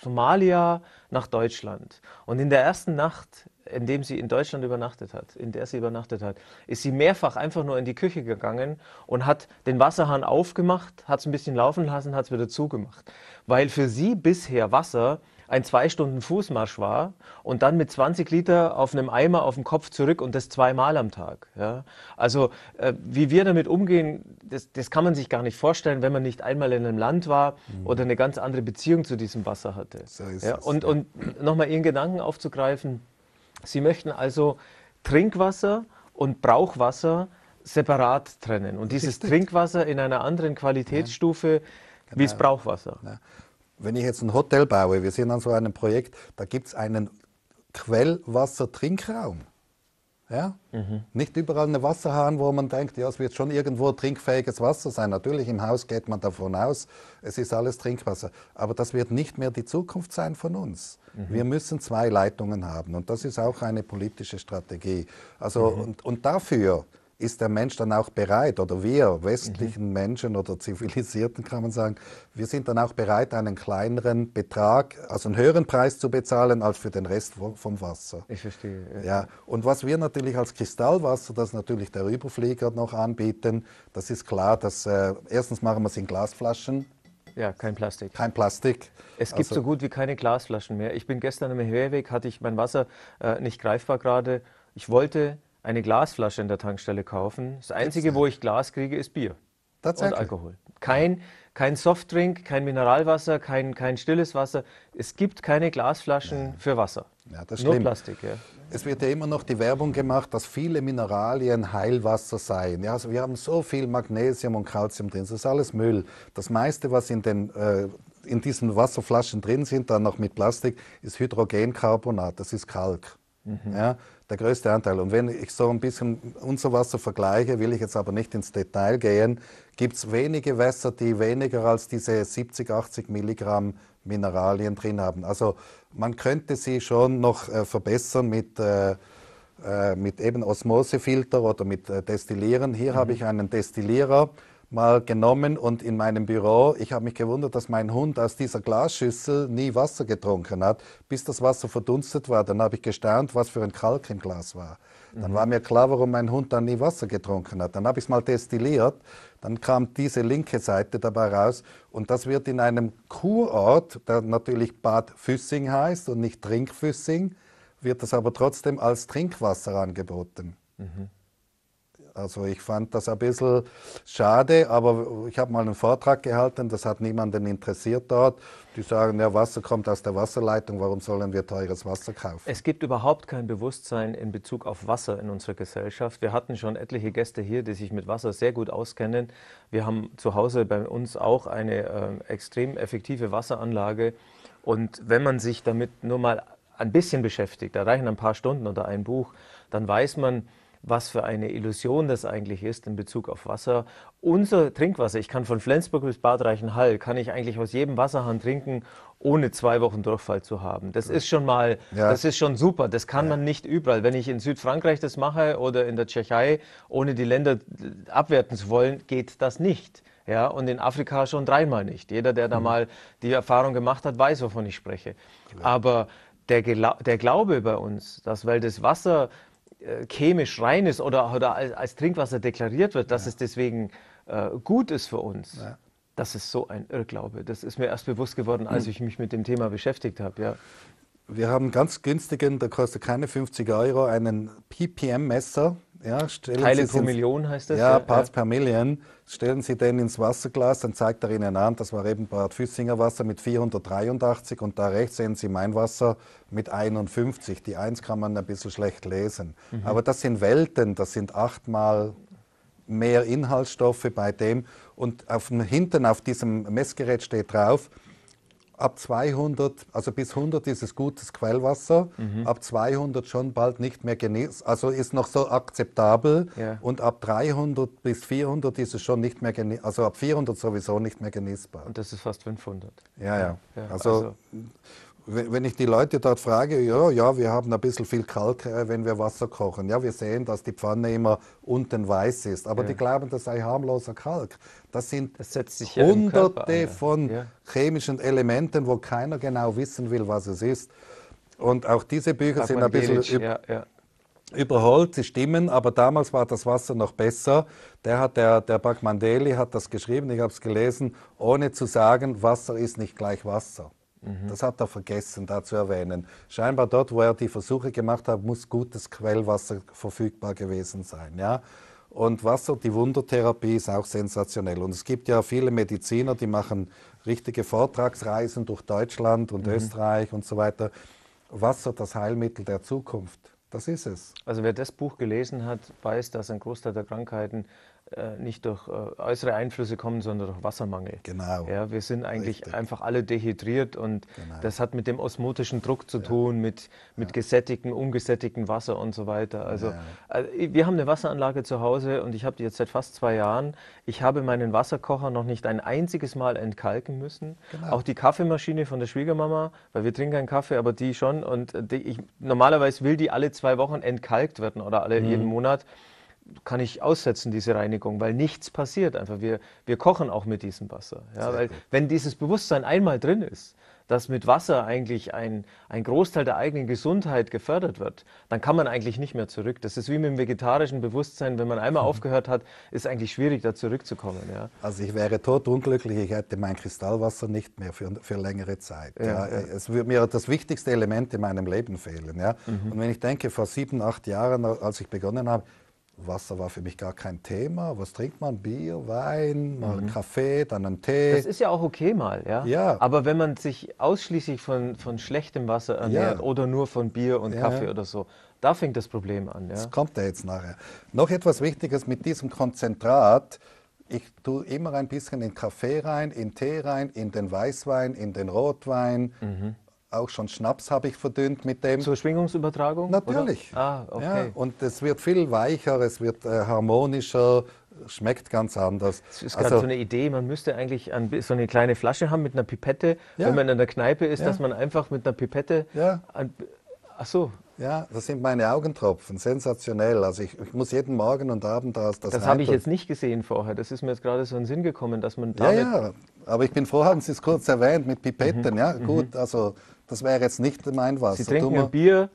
Somalia nach Deutschland. Und in der ersten Nacht in dem sie in Deutschland übernachtet hat, in der sie übernachtet hat, ist sie mehrfach einfach nur in die Küche gegangen und hat den Wasserhahn aufgemacht, hat es ein bisschen laufen lassen, hat es wieder zugemacht. Weil für sie bisher Wasser ein zwei Stunden Fußmarsch war und dann mit 20 Liter auf einem Eimer auf dem Kopf zurück und das zweimal am Tag. Ja? Also äh, wie wir damit umgehen, das, das, kann man sich gar nicht vorstellen, wenn man nicht einmal in einem Land war mhm. oder eine ganz andere Beziehung zu diesem Wasser hatte. So ja? es, und, ja. und nochmal Ihren Gedanken aufzugreifen. Sie möchten also Trinkwasser und Brauchwasser separat trennen und dieses Trinkwasser in einer anderen Qualitätsstufe genau. wie das genau. Brauchwasser. Ja. Wenn ich jetzt ein Hotel baue, wir sind an so einem Projekt, da gibt es einen Quellwassertrinkraum. Ja? Mhm. Nicht überall eine Wasserhahn, wo man denkt, ja, es wird schon irgendwo trinkfähiges Wasser sein. Natürlich im Haus geht man davon aus, es ist alles Trinkwasser. Aber das wird nicht mehr die Zukunft sein von uns. Mhm. Wir müssen zwei Leitungen haben und das ist auch eine politische Strategie. Also, mhm. und, und dafür ist der Mensch dann auch bereit, oder wir mhm. westlichen mhm. Menschen oder Zivilisierten kann man sagen, wir sind dann auch bereit, einen kleineren Betrag, also einen höheren Preis zu bezahlen als für den Rest vom Wasser. Ich verstehe. Ja. Und was wir natürlich als Kristallwasser, das natürlich der Überflieger noch anbieten, das ist klar, dass äh, erstens machen wir es in Glasflaschen, ja, kein Plastik. Kein Plastik. Es gibt also, so gut wie keine Glasflaschen mehr. Ich bin gestern am Herweg, hatte ich mein Wasser äh, nicht greifbar gerade. Ich wollte eine Glasflasche in der Tankstelle kaufen. Das Einzige, wo ich Glas kriege, ist Bier und Alkohol. Kein, kein Softdrink, kein Mineralwasser, kein, kein stilles Wasser. Es gibt keine Glasflaschen ja. für Wasser. Ja, das Nur stimmt. Plastik, ja. Es wird ja immer noch die Werbung gemacht, dass viele Mineralien Heilwasser seien. Ja, also wir haben so viel Magnesium und Calcium drin, das ist alles Müll. Das meiste, was in den äh, in diesen Wasserflaschen drin sind, dann noch mit Plastik, ist Hydrogencarbonat, das ist Kalk. Mhm. Ja, der größte Anteil. Und wenn ich so ein bisschen unser Wasser vergleiche, will ich jetzt aber nicht ins Detail gehen, gibt es wenige Wässer, die weniger als diese 70, 80 Milligramm Mineralien drin haben. Also man könnte sie schon noch äh, verbessern mit, äh, äh, mit eben Osmosefilter oder mit äh, Destillieren. Hier mhm. habe ich einen Destillierer mal genommen und in meinem Büro, ich habe mich gewundert, dass mein Hund aus dieser Glasschüssel nie Wasser getrunken hat, bis das Wasser verdunstet war. Dann habe ich gestaunt, was für ein Kalk im Glas war. Dann mhm. war mir klar, warum mein Hund dann nie Wasser getrunken hat. Dann habe ich es mal destilliert, dann kam diese linke Seite dabei raus und das wird in einem Kurort, der natürlich Bad Füssing heißt und nicht Trinkfüssing, wird das aber trotzdem als Trinkwasser angeboten. Mhm. Also ich fand das ein bisschen schade, aber ich habe mal einen Vortrag gehalten, das hat niemanden interessiert dort. Die sagen, ja, Wasser kommt aus der Wasserleitung, warum sollen wir teures Wasser kaufen? Es gibt überhaupt kein Bewusstsein in Bezug auf Wasser in unserer Gesellschaft. Wir hatten schon etliche Gäste hier, die sich mit Wasser sehr gut auskennen. Wir haben zu Hause bei uns auch eine äh, extrem effektive Wasseranlage. Und wenn man sich damit nur mal ein bisschen beschäftigt, da reichen ein paar Stunden oder ein Buch, dann weiß man, was für eine Illusion das eigentlich ist in Bezug auf Wasser. Unser Trinkwasser, ich kann von Flensburg bis Bad Reichenhall, kann ich eigentlich aus jedem Wasserhahn trinken, ohne zwei Wochen Durchfall zu haben. Das ist schon mal, ja. das ist schon super. Das kann ja. man nicht überall. Wenn ich in Südfrankreich das mache oder in der Tschechei, ohne die Länder abwerten zu wollen, geht das nicht. Ja, und in Afrika schon dreimal nicht. Jeder, der da mhm. mal die Erfahrung gemacht hat, weiß, wovon ich spreche. Ja. Aber der, Gla der, Glaube bei uns, dass weil das Wasser äh, chemisch rein ist oder, oder als, als, Trinkwasser deklariert wird, dass ja. es deswegen äh, gut ist für uns. Ja. Das ist so ein Irrglaube. Das ist mir erst bewusst geworden, als mhm. ich mich mit dem Thema beschäftigt habe. Ja wir haben ganz günstigen, der kostet keine 50 Euro, einen PPM-Messer. Ja, Teile Sie pro Million heißt das? Ja, Parts ja. per Million. Stellen Sie den ins Wasserglas, dann zeigt er Ihnen an, das war eben Bad Füssinger Wasser mit 483 und da rechts sehen Sie mein Wasser mit 51. Die 1 kann man ein bisschen schlecht lesen. Mhm. Aber das sind Welten, das sind achtmal mehr Inhaltsstoffe bei dem. Und auf hinten auf diesem Messgerät steht drauf, ab 200, also bis 100 ist es gutes Quellwasser, mhm. ab 200 schon bald nicht mehr genießt, also ist noch so akzeptabel ja. und ab 300 bis 400 ist es schon nicht mehr genießbar, also ab 400 sowieso nicht mehr genießbar. Und das ist fast 500. Ja, ja. ja also, also, wenn ich die Leute dort frage, ja, ja, wir haben ein bisschen viel Kalk, äh, wenn wir Wasser kochen. Ja, wir sehen, dass die Pfanne immer unten weiß ist. Aber ja. die glauben, das sei harmloser Kalk. Das sind das hunderte ja an, von chemischen Elementen, wo keiner genau wissen will, was es ist. Und auch diese Bücher sind ein bisschen überholt, sie stimmen, aber damals war das Wasser noch besser. Der hat der der Bagmandeli hat das geschrieben, ich habe es gelesen, ohne zu sagen, Wasser ist nicht gleich Wasser. Mhm. Das hat er vergessen, da zu erwähnen. Scheinbar dort, wo er die Versuche gemacht hat, muss gutes Quellwasser verfügbar gewesen sein. Ja? Und Wasser, die Wundertherapie ist auch sensationell. Und es gibt ja viele Mediziner, die machen richtige Vortragsreisen durch Deutschland und mhm. Österreich und so weiter. Wasser, das Heilmittel der Zukunft. Das ist es. Also wer das Buch gelesen hat, weiß, dass ein Großteil der Krankheiten äh, nicht durch äh, äußere Einflüsse kommen, sondern durch Wassermangel. Genau. Ja, wir sind eigentlich Richtig. einfach alle dehydriert und genau. das hat mit dem osmotischen Druck zu ja. tun, mit, mit ja. gesättigtem, ungesättigtem Wasser und so weiter. Also ja. Äh, wir haben eine Wasseranlage zu Hause und ich habe die jetzt seit fast zwei Jahren. Ich habe meinen Wasserkocher noch nicht ein einziges Mal entkalken müssen. Genau. Auch die Kaffeemaschine von der Schwiegermama, weil wir trinken keinen Kaffee, aber die schon. Und die, ich, normalerweise will die alle zwei Wochen entkalkt werden oder alle mhm. jeden Monat kann ich aussetzen, diese Reinigung, weil nichts passiert. Einfach wir, wir kochen auch mit diesem Wasser. Ja, weil wenn dieses Bewusstsein einmal drin ist, dass mit Wasser eigentlich ein, ein Großteil der eigenen Gesundheit gefördert wird, dann kann man eigentlich nicht mehr zurück. Das ist wie mit dem vegetarischen Bewusstsein, wenn man einmal mhm. aufgehört hat, ist eigentlich schwierig, da zurückzukommen. Ja. Also ich wäre totunglücklich, ich hätte mein Kristallwasser nicht mehr für, für längere Zeit. Ja, ja. Es würde mir das wichtigste Element in meinem Leben fehlen. Ja. Mhm. Und wenn ich denke, vor sieben, acht Jahren, als ich begonnen habe, Wasser war für mich gar kein Thema. Was trinkt man? Bier, Wein, mal mhm. Kaffee, dann einen Tee. Das ist ja auch okay mal, ja. ja. Aber wenn man sich ausschließlich von, von schlechtem Wasser ernährt ja. oder nur von Bier und ja. Kaffee oder so, da fängt das Problem an. Ja? Das kommt ja jetzt nachher. Noch etwas Wichtiges mit diesem Konzentrat. Ich tue immer ein bisschen in Kaffee rein, in Tee rein, in den Weißwein, in den Rotwein. Mhm auch schon Schnaps habe ich verdünnt mit dem. Zur Schwingungsübertragung? Natürlich. Oder? Ah, okay. Ja, und es wird viel weicher, es wird äh, harmonischer, schmeckt ganz anders. Es ist gerade also so eine Idee, man müsste eigentlich an, so eine kleine Flasche haben mit einer Pipette, ja. wenn man in der Kneipe ist, ja. dass man einfach mit einer Pipette. Ja. An, ach so. Ja, das sind meine Augentropfen, sensationell. Also ich, ich muss jeden Morgen und Abend das. Das, das habe ich jetzt nicht gesehen vorher. Das ist mir jetzt gerade so in den Sinn gekommen, dass man damit. Ja, ja. Aber ich bin froh, haben Sie es kurz erwähnt mit Pipetten. Mhm. Ja, mhm. gut. Also das wäre jetzt nicht mein Wasser. Sie trinken ein Bier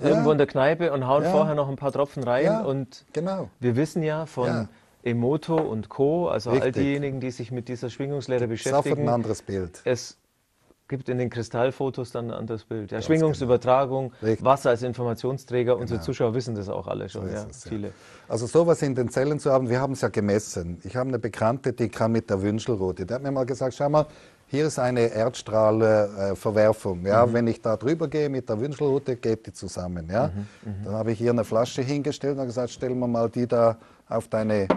ja. irgendwo in der Kneipe und hauen ja. vorher noch ein paar Tropfen rein. Ja. Und genau. wir wissen ja von Emoto und Co., also Richtig. all diejenigen, die sich mit dieser Schwingungslehre beschäftigen. Sofort ein anderes Bild. Es gibt in den Kristallfotos dann ein anderes Bild. Ja, Schwingungsübertragung, genau. Wasser als Informationsträger. Genau. Unsere Zuschauer wissen das auch alle schon, so ja, es, viele. Ja. Also sowas in den Zellen zu haben, wir haben es ja gemessen. Ich habe eine Bekannte, die kam mit der Wünschelrute. Die hat mir mal gesagt, schau mal, hier ist eine Erdstrahlverwerfung. Äh, ja? Mhm. Wenn ich da drüber gehe mit der Wünschelrute, geht die zusammen. Ja? Mhm. mhm. Dann habe ich hier eine Flasche hingestellt und gesagt, stellen wir mal die da auf deine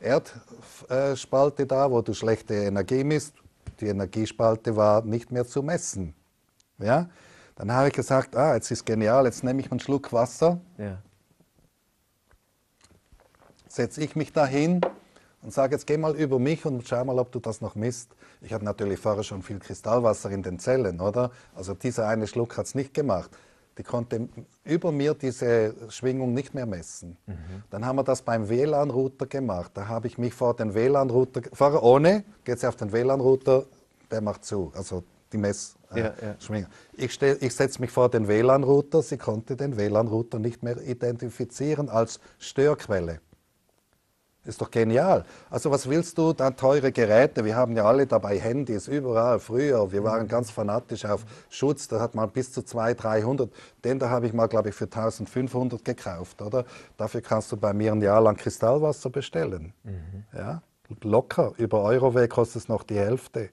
Erdspalte da, wo du schlechte Energie misst. Die Energiespalte war nicht mehr zu messen. Ja? Dann habe ich gesagt, ah, jetzt ist genial, jetzt nehme ich einen Schluck Wasser, ja. setze ich mich dahin, und sage, jetzt geh mal über mich und schau mal, ob du das noch misst. Ich hatte natürlich vorher schon viel Kristallwasser in den Zellen, oder? Also dieser eine Schluck hat es nicht gemacht. Die konnte über mir diese Schwingung nicht mehr messen. Mhm. Dann haben wir das beim WLAN-Router gemacht. Da habe ich mich vor den WLAN-Router, vorher ohne, geht sie auf den WLAN-Router, der macht zu. Also die Messschwingung. Äh, ja, ja. Ich, ich setze mich vor den WLAN-Router, sie konnte den WLAN-Router nicht mehr identifizieren als Störquelle. Ist doch genial. Also was willst du dann teure Geräte? Wir haben ja alle dabei Handys, überall früher. Wir waren ganz fanatisch auf Schutz. Da hat man bis zu 200, 300. Den da habe ich mal, glaube ich, für 1500 gekauft, oder? Dafür kannst du bei mir ein Jahr lang Kristallwasser bestellen. Mhm. Ja? Locker. Über Euroway kostet es noch die Hälfte.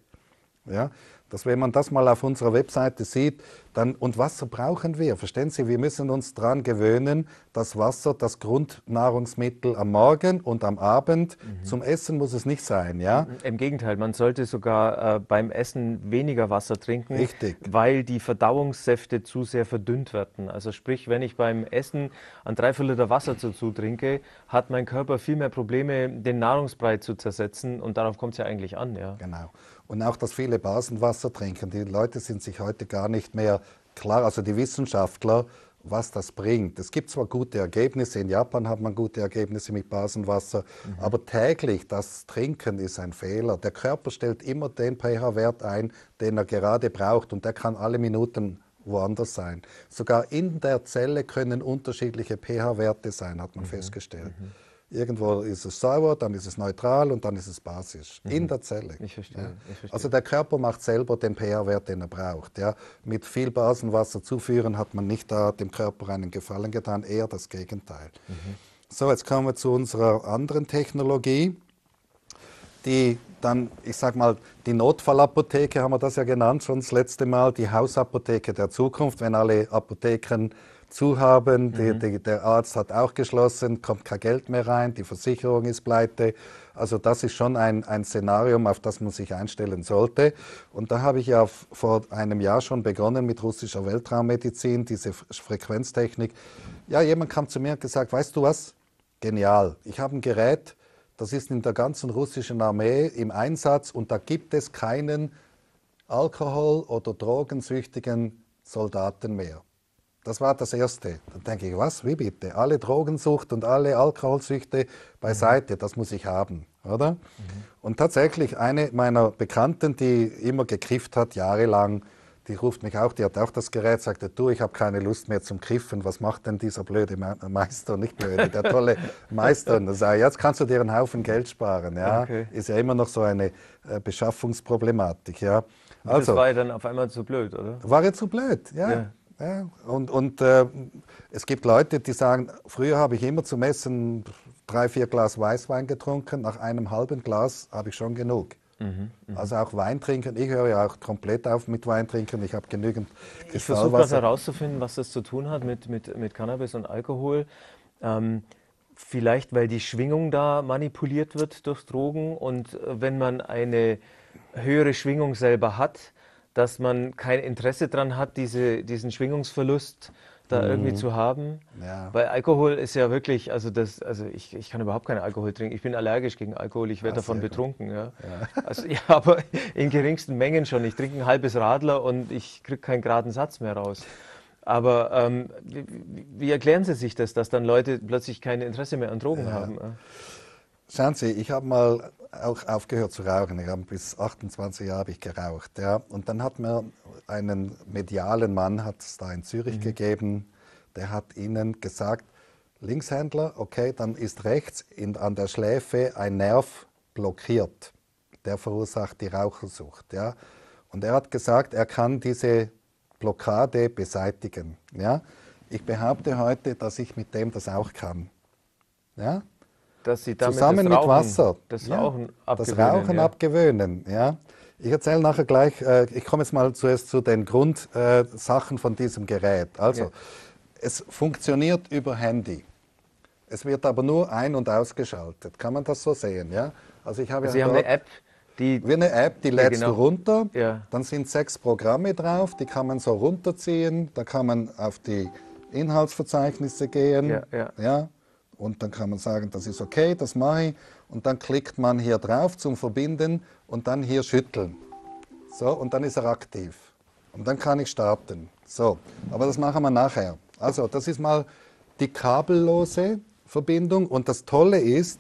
Ja? Dass wenn man das mal auf unserer Webseite sieht, dann, und Wasser brauchen wir. Verstehen Sie, wir müssen uns daran gewöhnen, dass Wasser das Grundnahrungsmittel am Morgen und am Abend mhm. zum Essen muss es nicht sein. Ja? Im Gegenteil, man sollte sogar äh, beim Essen weniger Wasser trinken, Richtig. weil die Verdauungssäfte zu sehr verdünnt werden. Also sprich, wenn ich beim Essen ein Dreiviertel Liter Wasser dazu trinke, hat mein Körper viel mehr Probleme, den Nahrungsbrei zu zersetzen und darauf kommt es ja eigentlich an. Ja? Genau. Und auch das viele Basenwasser trinken. Die Leute sind sich heute gar nicht mehr klar, also die Wissenschaftler, was das bringt. Es gibt zwar gute Ergebnisse, in Japan hat man gute Ergebnisse mit Basenwasser, mhm. aber täglich das Trinken ist ein Fehler. Der Körper stellt immer den pH-Wert ein, den er gerade braucht und der kann alle Minuten woanders sein. Sogar in der Zelle können unterschiedliche pH-Werte sein, hat man mhm. festgestellt. Mhm. Irgendwo ist es sauer, dann ist es neutral und dann ist es basisch. Mhm. In der Zelle. Ich verstehe, ja. ich verstehe, Also der Körper macht selber den pH-Wert, den er braucht. Ja. Mit viel Basenwasser zuführen hat man nicht da dem Körper einen Gefallen getan, eher das Gegenteil. Mhm. So, jetzt kommen wir zu unserer anderen Technologie, die dann, ich sag mal, die Notfallapotheke haben wir das ja genannt schon das letzte Mal, die Hausapotheke der Zukunft, wenn alle Apotheken zu haben. Mhm. Die, die, der Arzt hat auch geschlossen, kommt kein Geld mehr rein, die Versicherung ist pleite. Also das ist schon ein, ein Szenario, auf das man sich einstellen sollte. Und da habe ich ja vor einem Jahr schon begonnen mit russischer Weltraummedizin, diese Frequenztechnik. Ja, jemand kam zu mir und gesagt, weißt du was? Genial. Ich habe ein Gerät, das ist in der ganzen russischen Armee im Einsatz und da gibt es keinen Alkohol- oder drogensüchtigen Soldaten mehr. Das war das Erste. Dann denke ich, was, wie bitte? Alle Drogensucht und alle Alkoholsüchte beiseite, mhm. das muss ich haben, oder? Mhm. Und tatsächlich, eine meiner Bekannten, die immer gekifft hat, jahrelang, die ruft mich auch, die hat auch das Gerät, sagte, du, ich habe keine Lust mehr zum Kiffen, was macht denn dieser blöde Meister, nicht blöde, der tolle Meister? Und sage, jetzt kannst du dir einen Haufen Geld sparen. Ja? Okay. Ist ja immer noch so eine äh, Beschaffungsproblematik. Ja? Also, das war ja dann auf einmal zu blöd, oder? War ja zu blöd, ja. ja. Ja, und und äh, es gibt Leute, die sagen, früher habe ich immer zum Essen drei, vier Glas Weißwein getrunken, nach einem halben Glas habe ich schon genug. Mhm, mhm, also auch Wein trinken, ich höre ja auch komplett auf mit Wein trinken, ich habe genügend Ich versuche gerade herauszufinden, was das zu tun hat mit, mit, mit Cannabis und Alkohol. Ähm, vielleicht, weil die Schwingung da manipuliert wird durch Drogen und äh, wenn man eine höhere Schwingung selber hat, dass man kein Interesse daran hat, diese, diesen Schwingungsverlust da mhm. irgendwie zu haben. Ja. Weil Alkohol ist ja wirklich, also das, also ich, ich kann überhaupt keinen Alkohol trinken. Ich bin allergisch gegen Alkohol, ich werde davon betrunken. Ja. ja. Also, ja, aber in geringsten Mengen schon. Ich trinke ein halbes Radler und ich kriege keinen geraden Satz mehr raus. Aber ähm, wie, wie, erklären Sie sich das, dass dann Leute plötzlich kein Interesse mehr an Drogen ja. haben? Schauen Sie, ich habe mal auch aufgehört zu rauchen. Ich bis 28 Jahre habe ich geraucht. Ja. Und dann hat mir einen medialen Mann, hat es da in Zürich mhm. gegeben, der hat ihnen gesagt, Linkshändler, okay, dann ist rechts in, an der Schläfe ein Nerv blockiert. Der verursacht die Rauchersucht. Ja. Und er hat gesagt, er kann diese Blockade beseitigen. Ja. Ich behaupte heute, dass ich mit dem das auch kann. Ja? dass sie damit zusammen Rauchen, mit Wasser das Rauchen, ja, abgewöhnen, das Rauchen ja. abgewöhnen. Ja. Ich erzähle nachher gleich, äh, ich komme jetzt mal zuerst zu den Grundsachen äh, von diesem Gerät. Also, ja. es funktioniert über Handy. Es wird aber nur ein- und ausgeschaltet. Kann man das so sehen? Ja? Also ich habe Sie also haben eine App, die. Wie eine App, die lädst genau. du runter. Ja. Dann sind sechs Programme drauf, die kann man so runterziehen. Da kann man auf die Inhaltsverzeichnisse gehen. Ja, ja. ja und dann kann man sagen, das ist okay, das mache ich. Und dann klickt man hier drauf zum Verbinden und dann hier schütteln. So, und dann ist er aktiv. Und dann kann ich starten. So, aber das machen wir nachher. Also, das ist mal die kabellose Verbindung. Und das Tolle ist,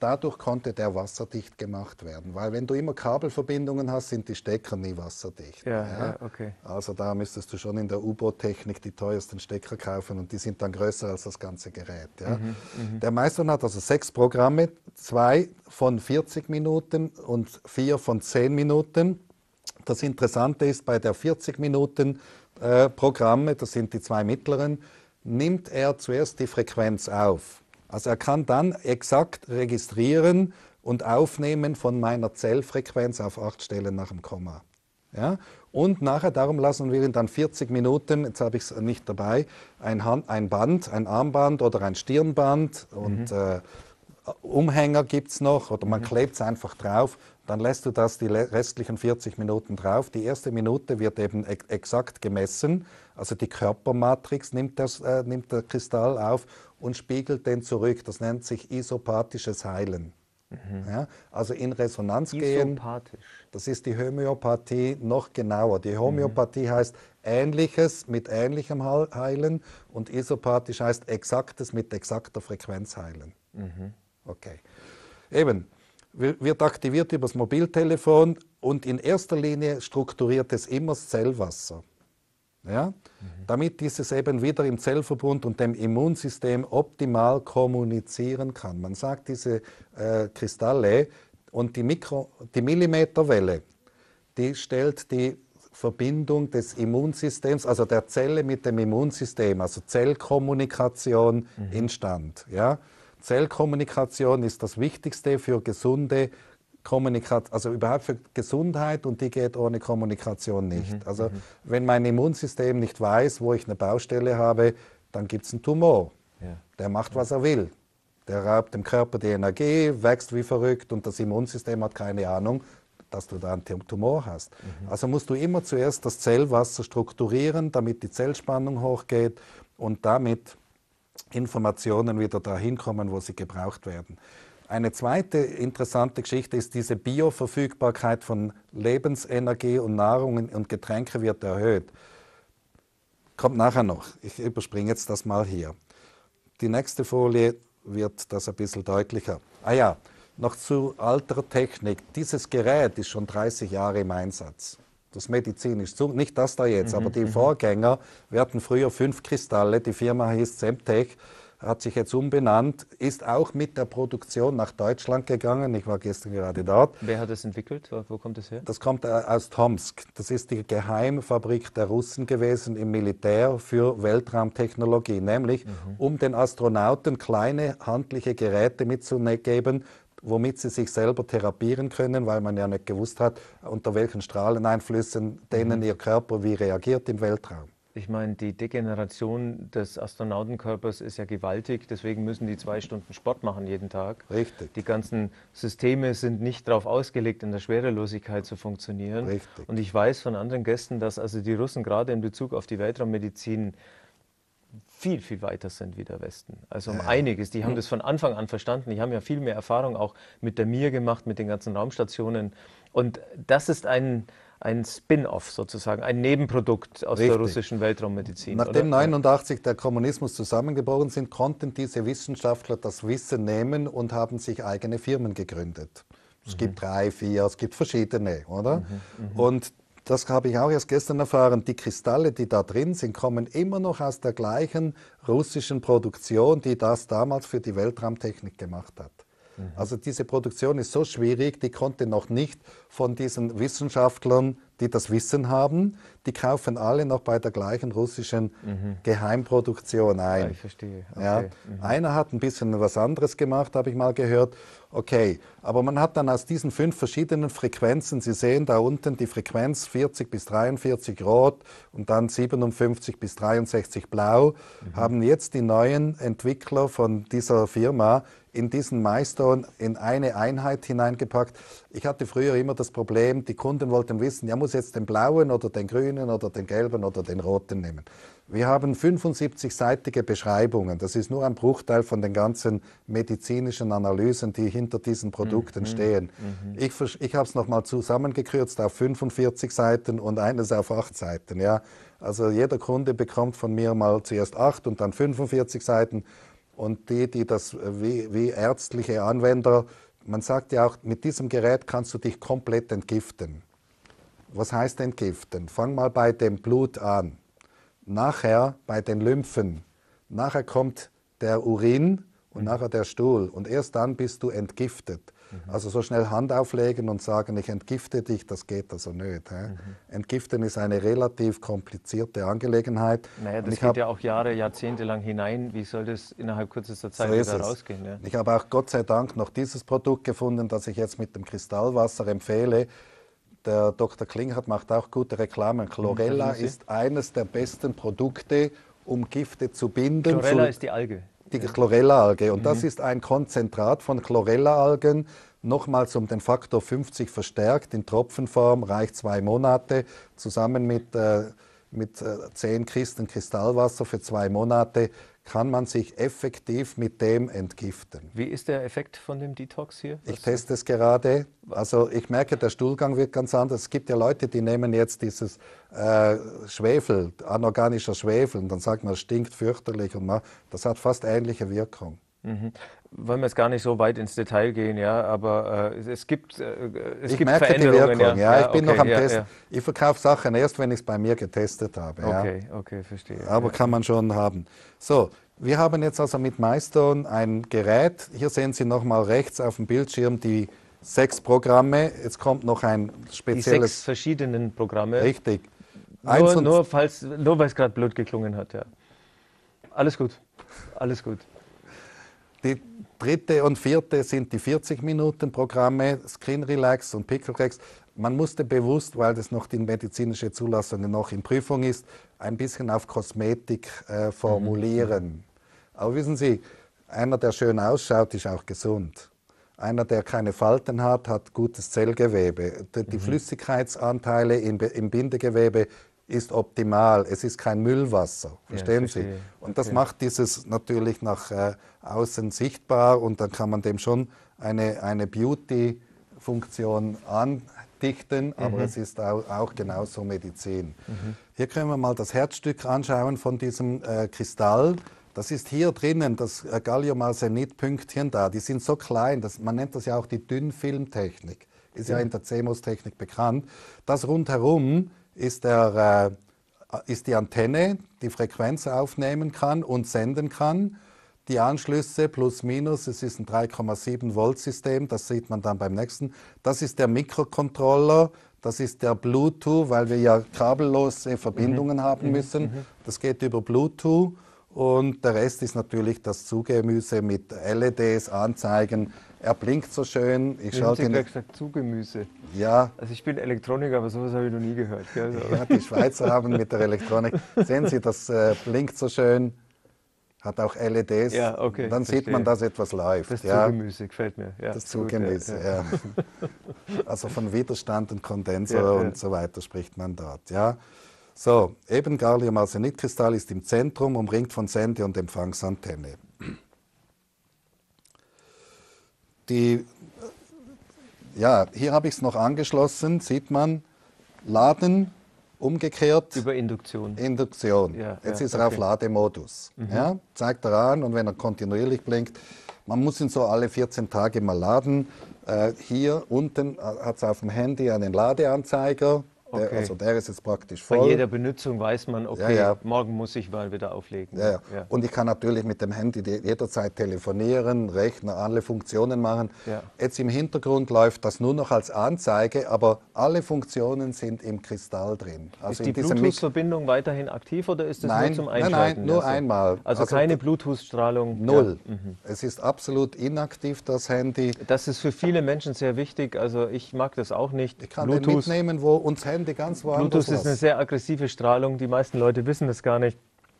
Dadurch konnte der wasserdicht gemacht werden, weil wenn du immer Kabelverbindungen hast, sind die Stecker nie wasserdicht. Ja, ja. ja okay. Also da müsstest du schon in der U-Boot-Technik die teuersten Stecker kaufen und die sind dann größer als das ganze Gerät. Ja. Mhm, mhm. Der Meister hat also sechs Programme, zwei von 40 Minuten und vier von 10 Minuten. Das Interessante ist, bei der 40 Minuten äh, Programme, das sind die zwei mittleren, nimmt er zuerst die Frequenz auf. Also er kann dann exakt registrieren und aufnehmen von meiner Zellfrequenz auf acht Stellen nach dem Komma. Ja? Und nachher, darum lassen wir ihn dann 40 Minuten, jetzt habe ich es nicht dabei, ein, Hand, ein, Band, ein Armband oder ein Stirnband mhm. und äh, Umhänger gibt es noch oder man mhm. klebt es einfach drauf, dann lässt du das die restlichen 40 Minuten drauf. Die erste Minute wird eben exakt gemessen, also die Körpermatrix nimmt, das, äh, nimmt der Kristall auf und spiegelt den zurück. Das nennt sich isopathisches Heilen. Mhm. Ja, also in Resonanz gehen. Das ist die Homöopathie noch genauer. Die mhm. Homöopathie mhm. heißt Ähnliches mit ähnlichem Heilen und isopathisch heißt Exaktes mit exakter Frequenz heilen. Mhm. Okay. Eben, wird aktiviert übers Mobiltelefon und in erster Linie strukturiert es immer das Zellwasser ja? damit dieses eben wieder im Zellverbund und dem Immunsystem optimal kommunizieren kann. Man sagt, diese äh, Kristalle und die, Mikro, die Millimeterwelle, die stellt die Verbindung des Immunsystems, also der Zelle mit dem Immunsystem, also Zellkommunikation mhm. instand. Ja? Zellkommunikation ist das Wichtigste für gesunde Kommunikation, also überhaupt für Gesundheit und die geht ohne Kommunikation nicht. Mhm. Also mhm. wenn mein Immunsystem nicht weiß, wo ich eine Baustelle habe, dann gibt es einen Tumor. Ja. Der macht, was er will. Der raubt dem Körper die Energie, wächst wie verrückt und das Immunsystem hat keine Ahnung, dass du da einen Tumor hast. Mhm. Also musst du immer zuerst das Zellwasser strukturieren, damit die Zellspannung hochgeht und damit Informationen wieder dahin kommen, wo sie gebraucht werden. Eine zweite interessante Geschichte ist, diese Bioverfügbarkeit von Lebensenergie und Nahrung und Getränke wird erhöht. Kommt nachher noch. Ich überspringe jetzt das mal hier. Die nächste Folie wird das ein bisschen deutlicher. Ah ja, noch zu alter Technik. Dieses Gerät ist schon 30 Jahre im Einsatz. Das medizinisch zu, nicht das da jetzt, mhm, aber die mhm. Vorgänger, wir hatten früher fünf Kristalle, die Firma hieß Semtech, hat sich jetzt umbenannt, ist auch mit der Produktion nach Deutschland gegangen. Ich war gestern gerade dort. Wer hat das entwickelt? Wo kommt das her? Das kommt äh, aus Tomsk. Das ist die Geheimfabrik der Russen gewesen im Militär für Weltraumtechnologie, nämlich mhm. um den Astronauten kleine handliche Geräte mitzugeben, womit sie sich selber therapieren können, weil man ja nicht gewusst hat, unter welchen Strahleneinflüssen denen mhm. ihr Körper wie reagiert im Weltraum. Ich meine, die Degeneration des Astronautenkörpers ist ja gewaltig, deswegen müssen die zwei Stunden Sport machen jeden Tag. Richtig. Die ganzen Systeme sind nicht darauf ausgelegt, in der Schwerelosigkeit zu funktionieren. Richtig. Und ich weiß von anderen Gästen, dass also die Russen gerade in Bezug auf die Weltraummedizin viel, viel weiter sind wie der Westen. Also um ja. einiges. Die haben hm. das von Anfang an verstanden. Die haben ja viel mehr Erfahrung auch mit der Mir gemacht, mit den ganzen Raumstationen. Und das ist ein, ein Spin-off sozusagen, ein Nebenprodukt aus Richtig. der russischen Weltraummedizin. Nachdem 1989 der Kommunismus zusammengebrochen sind, konnten diese Wissenschaftler das Wissen nehmen und haben sich eigene Firmen gegründet. Es mhm. gibt drei, vier, es gibt verschiedene, oder? Mhm. Mhm. Und das habe ich auch erst gestern erfahren, die Kristalle, die da drin sind, kommen immer noch aus der gleichen russischen Produktion, die das damals für die Weltraumtechnik gemacht hat. Mhm. Also diese Produktion ist so schwierig, die konnte noch nicht von diesen Wissenschaftlern, die das Wissen haben, die kaufen alle noch bei der gleichen russischen mhm. Geheimproduktion ein. Ja, ich verstehe. Okay. Ja. Mhm. Einer hat ein bisschen was anderes gemacht, habe ich mal gehört. Okay, aber man hat dann aus diesen fünf verschiedenen Frequenzen, Sie sehen da unten die Frequenz 40 bis 43 rot und dann 57 bis 63 blau, mhm. haben jetzt die neuen Entwickler von dieser Firma in diesen Milestone in eine Einheit hineingepackt. Ich hatte früher immer das Problem, die Kunden wollten wissen, er muss jetzt den blauen oder den grünen oder den gelben oder den roten nehmen. Wir haben 75-seitige Beschreibungen. Das ist nur ein Bruchteil von den ganzen medizinischen Analysen, die hinter diesen Produkten mhm. stehen. Mhm. Ich, ich habe es nochmal zusammengekürzt auf 45 Seiten und eines auf 8 Seiten. Ja? Also jeder Kunde bekommt von mir mal zuerst 8 und dann 45 Seiten und die, die das äh, wie, wie ärztliche Anwender, man sagt ja auch, mit diesem Gerät kannst du dich komplett entgiften. Was heißt entgiften? Fang mal bei dem Blut an, nachher bei den Lymphen, nachher kommt der Urin und mhm. nachher der Stuhl und erst dann bist du entgiftet. Mhm. Also so schnell Hand auflegen und sagen, ich entgifte dich, das geht also nicht. Mhm. Entgiften ist eine relativ komplizierte Angelegenheit. Naja, das geht hab, ja auch Jahre, Jahrzehnte lang hinein. Wie soll das innerhalb kürzester Zeit so wieder es. rausgehen? Ja? Ich habe auch Gott sei Dank noch dieses Produkt gefunden, das ich jetzt mit dem Kristallwasser empfehle. Der Dr. Klinghardt macht auch gute Reklame. Mhm, Chlorella ist eines der besten Produkte, um Gifte zu binden. Chlorella zu, ist die Alge die Chlorella-Alge. Und mhm. das ist ein Konzentrat von Chlorella-Algen, nochmals um den Faktor 50 verstärkt, in Tropfenform, reicht zwei Monate, zusammen mit, äh, mit äh, 10 Kisten Kristallwasser für zwei Monate kann man sich effektiv mit dem entgiften. Wie ist der Effekt von dem Detox hier? Was ich teste es gerade. Also ich merke, der Stuhlgang wird ganz anders. Es gibt ja Leute, die nehmen jetzt dieses äh, Schwefel, anorganischer Schwefel, und dann sagt man, es stinkt fürchterlich und man, das hat fast ähnliche Wirkung. Mhm wollen wir jetzt gar nicht so weit ins Detail gehen, ja, aber äh, es gibt, äh, es ich gibt merke Veränderungen. Die Wirkung, ja. ja ich bin okay, noch am ja, Testen. Ja. Ich verkaufe Sachen erst, wenn ich es bei mir getestet habe. Okay, okay, verstehe. Aber kann man schon haben. So, wir haben jetzt also mit MyStone ein Gerät. Hier sehen Sie nochmal rechts auf dem Bildschirm die sechs Programme. Jetzt kommt noch ein spezielles. Die sechs verschiedenen Programme. Richtig. Nur, nur, falls, nur weil es gerade blöd geklungen hat, ja. Alles gut. Alles gut. Die, dritte und vierte sind die 40-Minuten-Programme, Skin Relax und Pickle Relax. Man musste bewusst, weil das noch die medizinische Zulassung noch in Prüfung ist, ein bisschen auf Kosmetik äh, mhm. formulieren. Mhm. Aber wissen Sie, einer, der schön ausschaut, ist auch gesund. Einer, der keine Falten hat, hat gutes Zellgewebe. Die, mhm. Flüssigkeitsanteile im, im Bindegewebe ist optimal. Es ist kein Müllwasser. Verstehen ja, Sie? Und das ja. macht dieses natürlich nach äh, außen sichtbar und dann kann man dem schon eine, eine Beauty-Funktion andichten, aber mhm. es ist auch, auch genauso Medizin. Mhm. Hier können wir mal das Herzstück anschauen von diesem äh, Kristall. Das ist hier drinnen, das äh, Gallium-Arsenid-Pünktchen da. Die sind so klein, dass, man nennt das ja auch die Dünnfilmtechnik. Ist ja, ja in der CMOS-Technik bekannt. Das rundherum ist, der, äh, ist die Antenne, die Frequenz aufnehmen kann und senden kann. Die Anschlüsse plus minus, es ist ein 3,7 Volt System, das sieht man dann beim nächsten. Das ist der Mikrocontroller, das ist der Bluetooth, weil wir ja kabellose mhm. Verbindungen mhm. haben müssen. Mhm. Das geht über Bluetooth. Und der Rest ist natürlich das Zugemüse mit LEDs, Anzeigen. Er blinkt so schön. Ich schaue den. Ich gesagt, Zugemüse. Ja. Also ich bin Elektroniker, aber sowas habe ich noch nie gehört. Gell? Ja, die Schweizer haben mit der Elektronik. Sehen Sie, das äh, blinkt so schön. Hat auch LEDs. Ja, okay. Dann verstehe. sieht man, dass etwas läuft. Das ja. Zugemüse gefällt mir. Ja, das Zugemüse, gut, ja. ja. also von Widerstand und Kondenser und so weiter spricht man dort. Ja. So, eben Gallium-Arsenidkristall ist im Zentrum, umringt von Sende- und Empfangsantenne. Die, ja, hier habe ich es noch angeschlossen, sieht man, Laden umgekehrt. Über Induktion. Induktion. Ja, Jetzt ja, ist er okay. auf Lademodus. Mhm. Ja, zeigt er an und wenn er kontinuierlich blinkt, man muss ihn so alle 14 Tage mal laden. Äh, hier unten äh, hat es auf dem Handy einen Ladeanzeiger, Okay. also der ist jetzt praktisch voll. Bei jeder Benutzung weiß man, okay, ja, ja. morgen muss ich mal wieder auflegen. Ja, Und ich kann natürlich mit dem Handy jederzeit telefonieren, Rechner, alle Funktionen machen. Jetzt im Hintergrund läuft das nur noch als Anzeige, aber alle Funktionen sind im Kristall drin. Also ist die Bluetooth-Verbindung weiterhin aktiv oder ist das nein, nur zum Einschalten? Nein, nein, nur also, einmal. Also, also keine Bluetooth-Strahlung? Null. Mhm. Es ist absolut inaktiv, das Handy. Das ist für viele Menschen sehr wichtig. Also ich mag das auch nicht. Ich kann Bluetooth. den mitnehmen, wo uns Handy Blende ganz woanders. Bluetooth ist eine sehr aggressive Strahlung. Die meisten Leute wissen das gar nicht.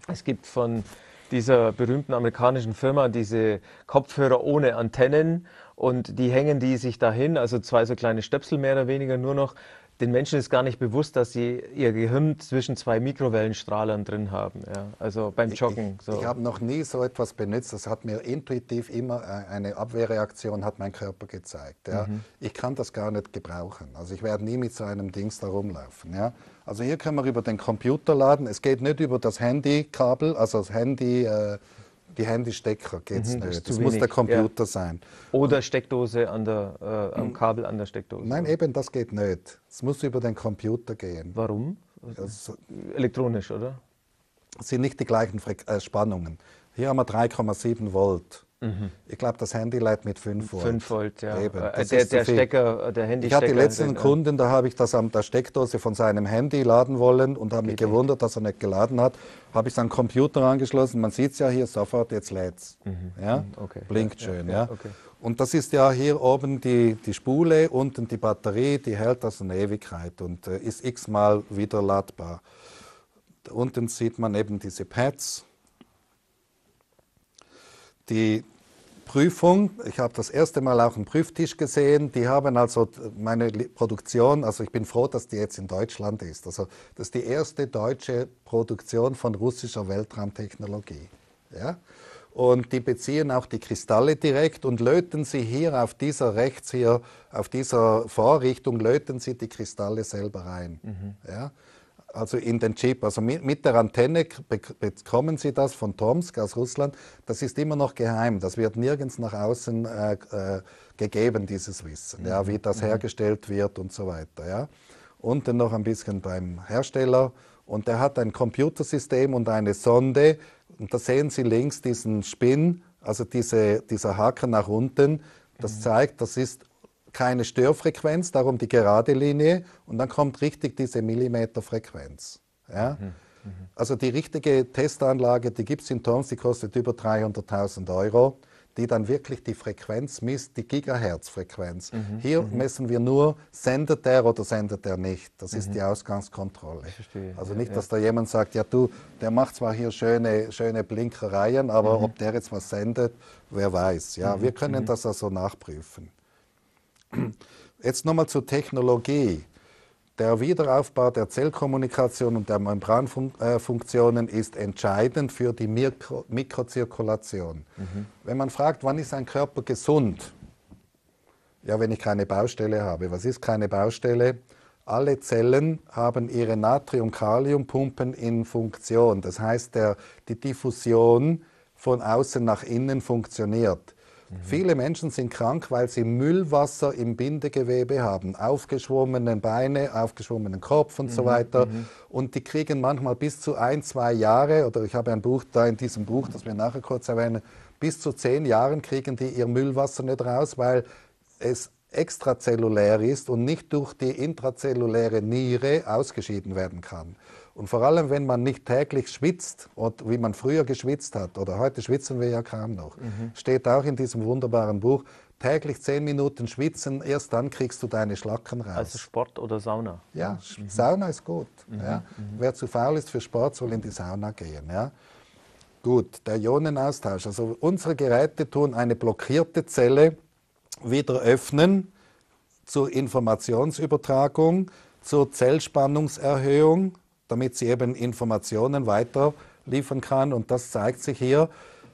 Es gibt von dieser berühmten amerikanischen Firma diese Kopfhörer ohne Antennen und die hängen die sich dahin, also zwei so kleine Stöpsel mehr oder weniger nur noch den Menschen ist gar nicht bewusst, dass sie ihr Gehirn zwischen zwei Mikrowellenstrahlern drin haben. Ja. Also beim Joggen. Ich, so. ich habe noch nie so etwas benutzt. Das hat mir intuitiv immer äh, eine Abwehrreaktion, hat mein Körper gezeigt. Ja. Mhm. Ich kann das gar nicht gebrauchen. Also ich werde nie mit so einem Dings da rumlaufen. Ja. Also hier können wir über den Computer laden. Es geht nicht über das Handykabel, also das Handy. Äh, behind die Stecker geht es mhm, nicht. Das, das muss der Computer ja. sein. Oder Steckdose an der, äh, am mhm. Kabel an der Steckdose. Nein, eben, das geht nicht. Es muss über den Computer gehen. Warum? Also, Elektronisch, oder? Es sind nicht die gleichen äh, Spannungen. Hier haben wir 3,7 Volt. Mhm. Ich glaube, das Handy-Light mit 5 Volt. 5 Volt, ja. Eben, äh, der, der Stecker, äh, der handy Ich hatte den letzten Kunden, da habe ich das an der Steckdose von seinem Handy laden wollen und habe mich gewundert, dass er nicht geladen hat. Habe ich seinen Computer angeschlossen, man sieht es ja hier sofort, jetzt lädt's. Mhm. Ja? Mhm, okay. Blinkt ja, schön, ja. ja. Okay. Und das ist ja hier oben die, die Spule, unten die Batterie, die hält das eine Ewigkeit und äh, ist x-mal wieder ladbar. Da unten sieht man eben diese Pads, die Prüfung, ich habe das erste Mal auch einen Prüftisch gesehen, die haben also meine Produktion, also ich bin froh, dass die jetzt in Deutschland ist. Also das ist die erste deutsche Produktion von russischer Weltraumtechnologie. Ja? Und die beziehen auch die Kristalle direkt und löten sie hier auf dieser rechts hier, auf dieser Vorrichtung, löten sie die Kristalle selber rein. Mhm. Ja? also in den Chip, also mit, mit der Antenne bekommen Sie das von Tomsk aus Russland. Das ist immer noch geheim. Das wird nirgends nach außen äh, äh, gegeben, dieses Wissen, ja, wie das mhm. hergestellt wird und so weiter. Ja. Und dann noch ein bisschen beim Hersteller. Und der hat ein Computersystem und eine Sonde. Und da sehen Sie links diesen Spin, also diese, dieser Haken nach unten. Das mhm. zeigt, das ist keine Störfrequenz, darum die gerade Linie und dann kommt richtig diese Millimeterfrequenz. Ja? Mhm. mhm. Also die richtige Testanlage, die gibt es in Toms, die kostet über 300.000 Euro, die dann wirklich die Frequenz misst, die Gigahertz-Frequenz. Mhm. mhm. Hier messen wir nur, sendet der oder sendet der nicht. Das ist mhm. die Ausgangskontrolle. Also nicht, dass da jemand sagt, ja du, der macht zwar hier schöne, schöne Blinkereien, aber ob der jetzt was sendet, wer weiß. Ja? Wir können das also nachprüfen. Jetzt nochmal zur Technologie. Der Wiederaufbau der Zellkommunikation und der Membranfunktionen ist entscheidend für die Mikro Mikrozirkulation. Mhm. Wenn man fragt, wann ist ein Körper gesund? Ja, wenn ich keine Baustelle habe. Was ist keine Baustelle? Alle Zellen haben ihre Natrium-Kalium-Pumpen in Funktion. Das heißt, der, die Diffusion von außen nach innen funktioniert. Viele Menschen sind krank, weil sie Müllwasser im Bindegewebe haben. Aufgeschwommene Beine, aufgeschwommenen Kopf und mhm. so weiter. Mhm. Und die kriegen manchmal bis zu ein, zwei Jahre, oder ich habe ein Buch da in diesem Buch, das wir nachher kurz erwähnen, bis zu zehn Jahren kriegen die ihr Müllwasser nicht raus, weil es extrazellulär ist und nicht durch die intrazelluläre Niere ausgeschieden werden kann. Und vor allem, wenn man nicht täglich schwitzt, und wie man früher geschwitzt hat, oder heute schwitzen wir ja kaum noch, mhm. steht auch in diesem wunderbaren Buch, täglich zehn Minuten schwitzen, erst dann kriegst du deine Schlacken raus. Also Sport oder Sauna? Ja, mhm. Sauna ist gut. Mhm. Ja. Mhm. Wer zu faul ist für Sport, soll in die Sauna gehen. Ja. Gut, der Ionenaustausch. Also unsere Geräte tun eine blockierte Zelle wieder öffnen zur Informationsübertragung, zur Zellspannungserhöhung damit sie eben Informationen weiter liefern kann. Und das zeigt sich hier.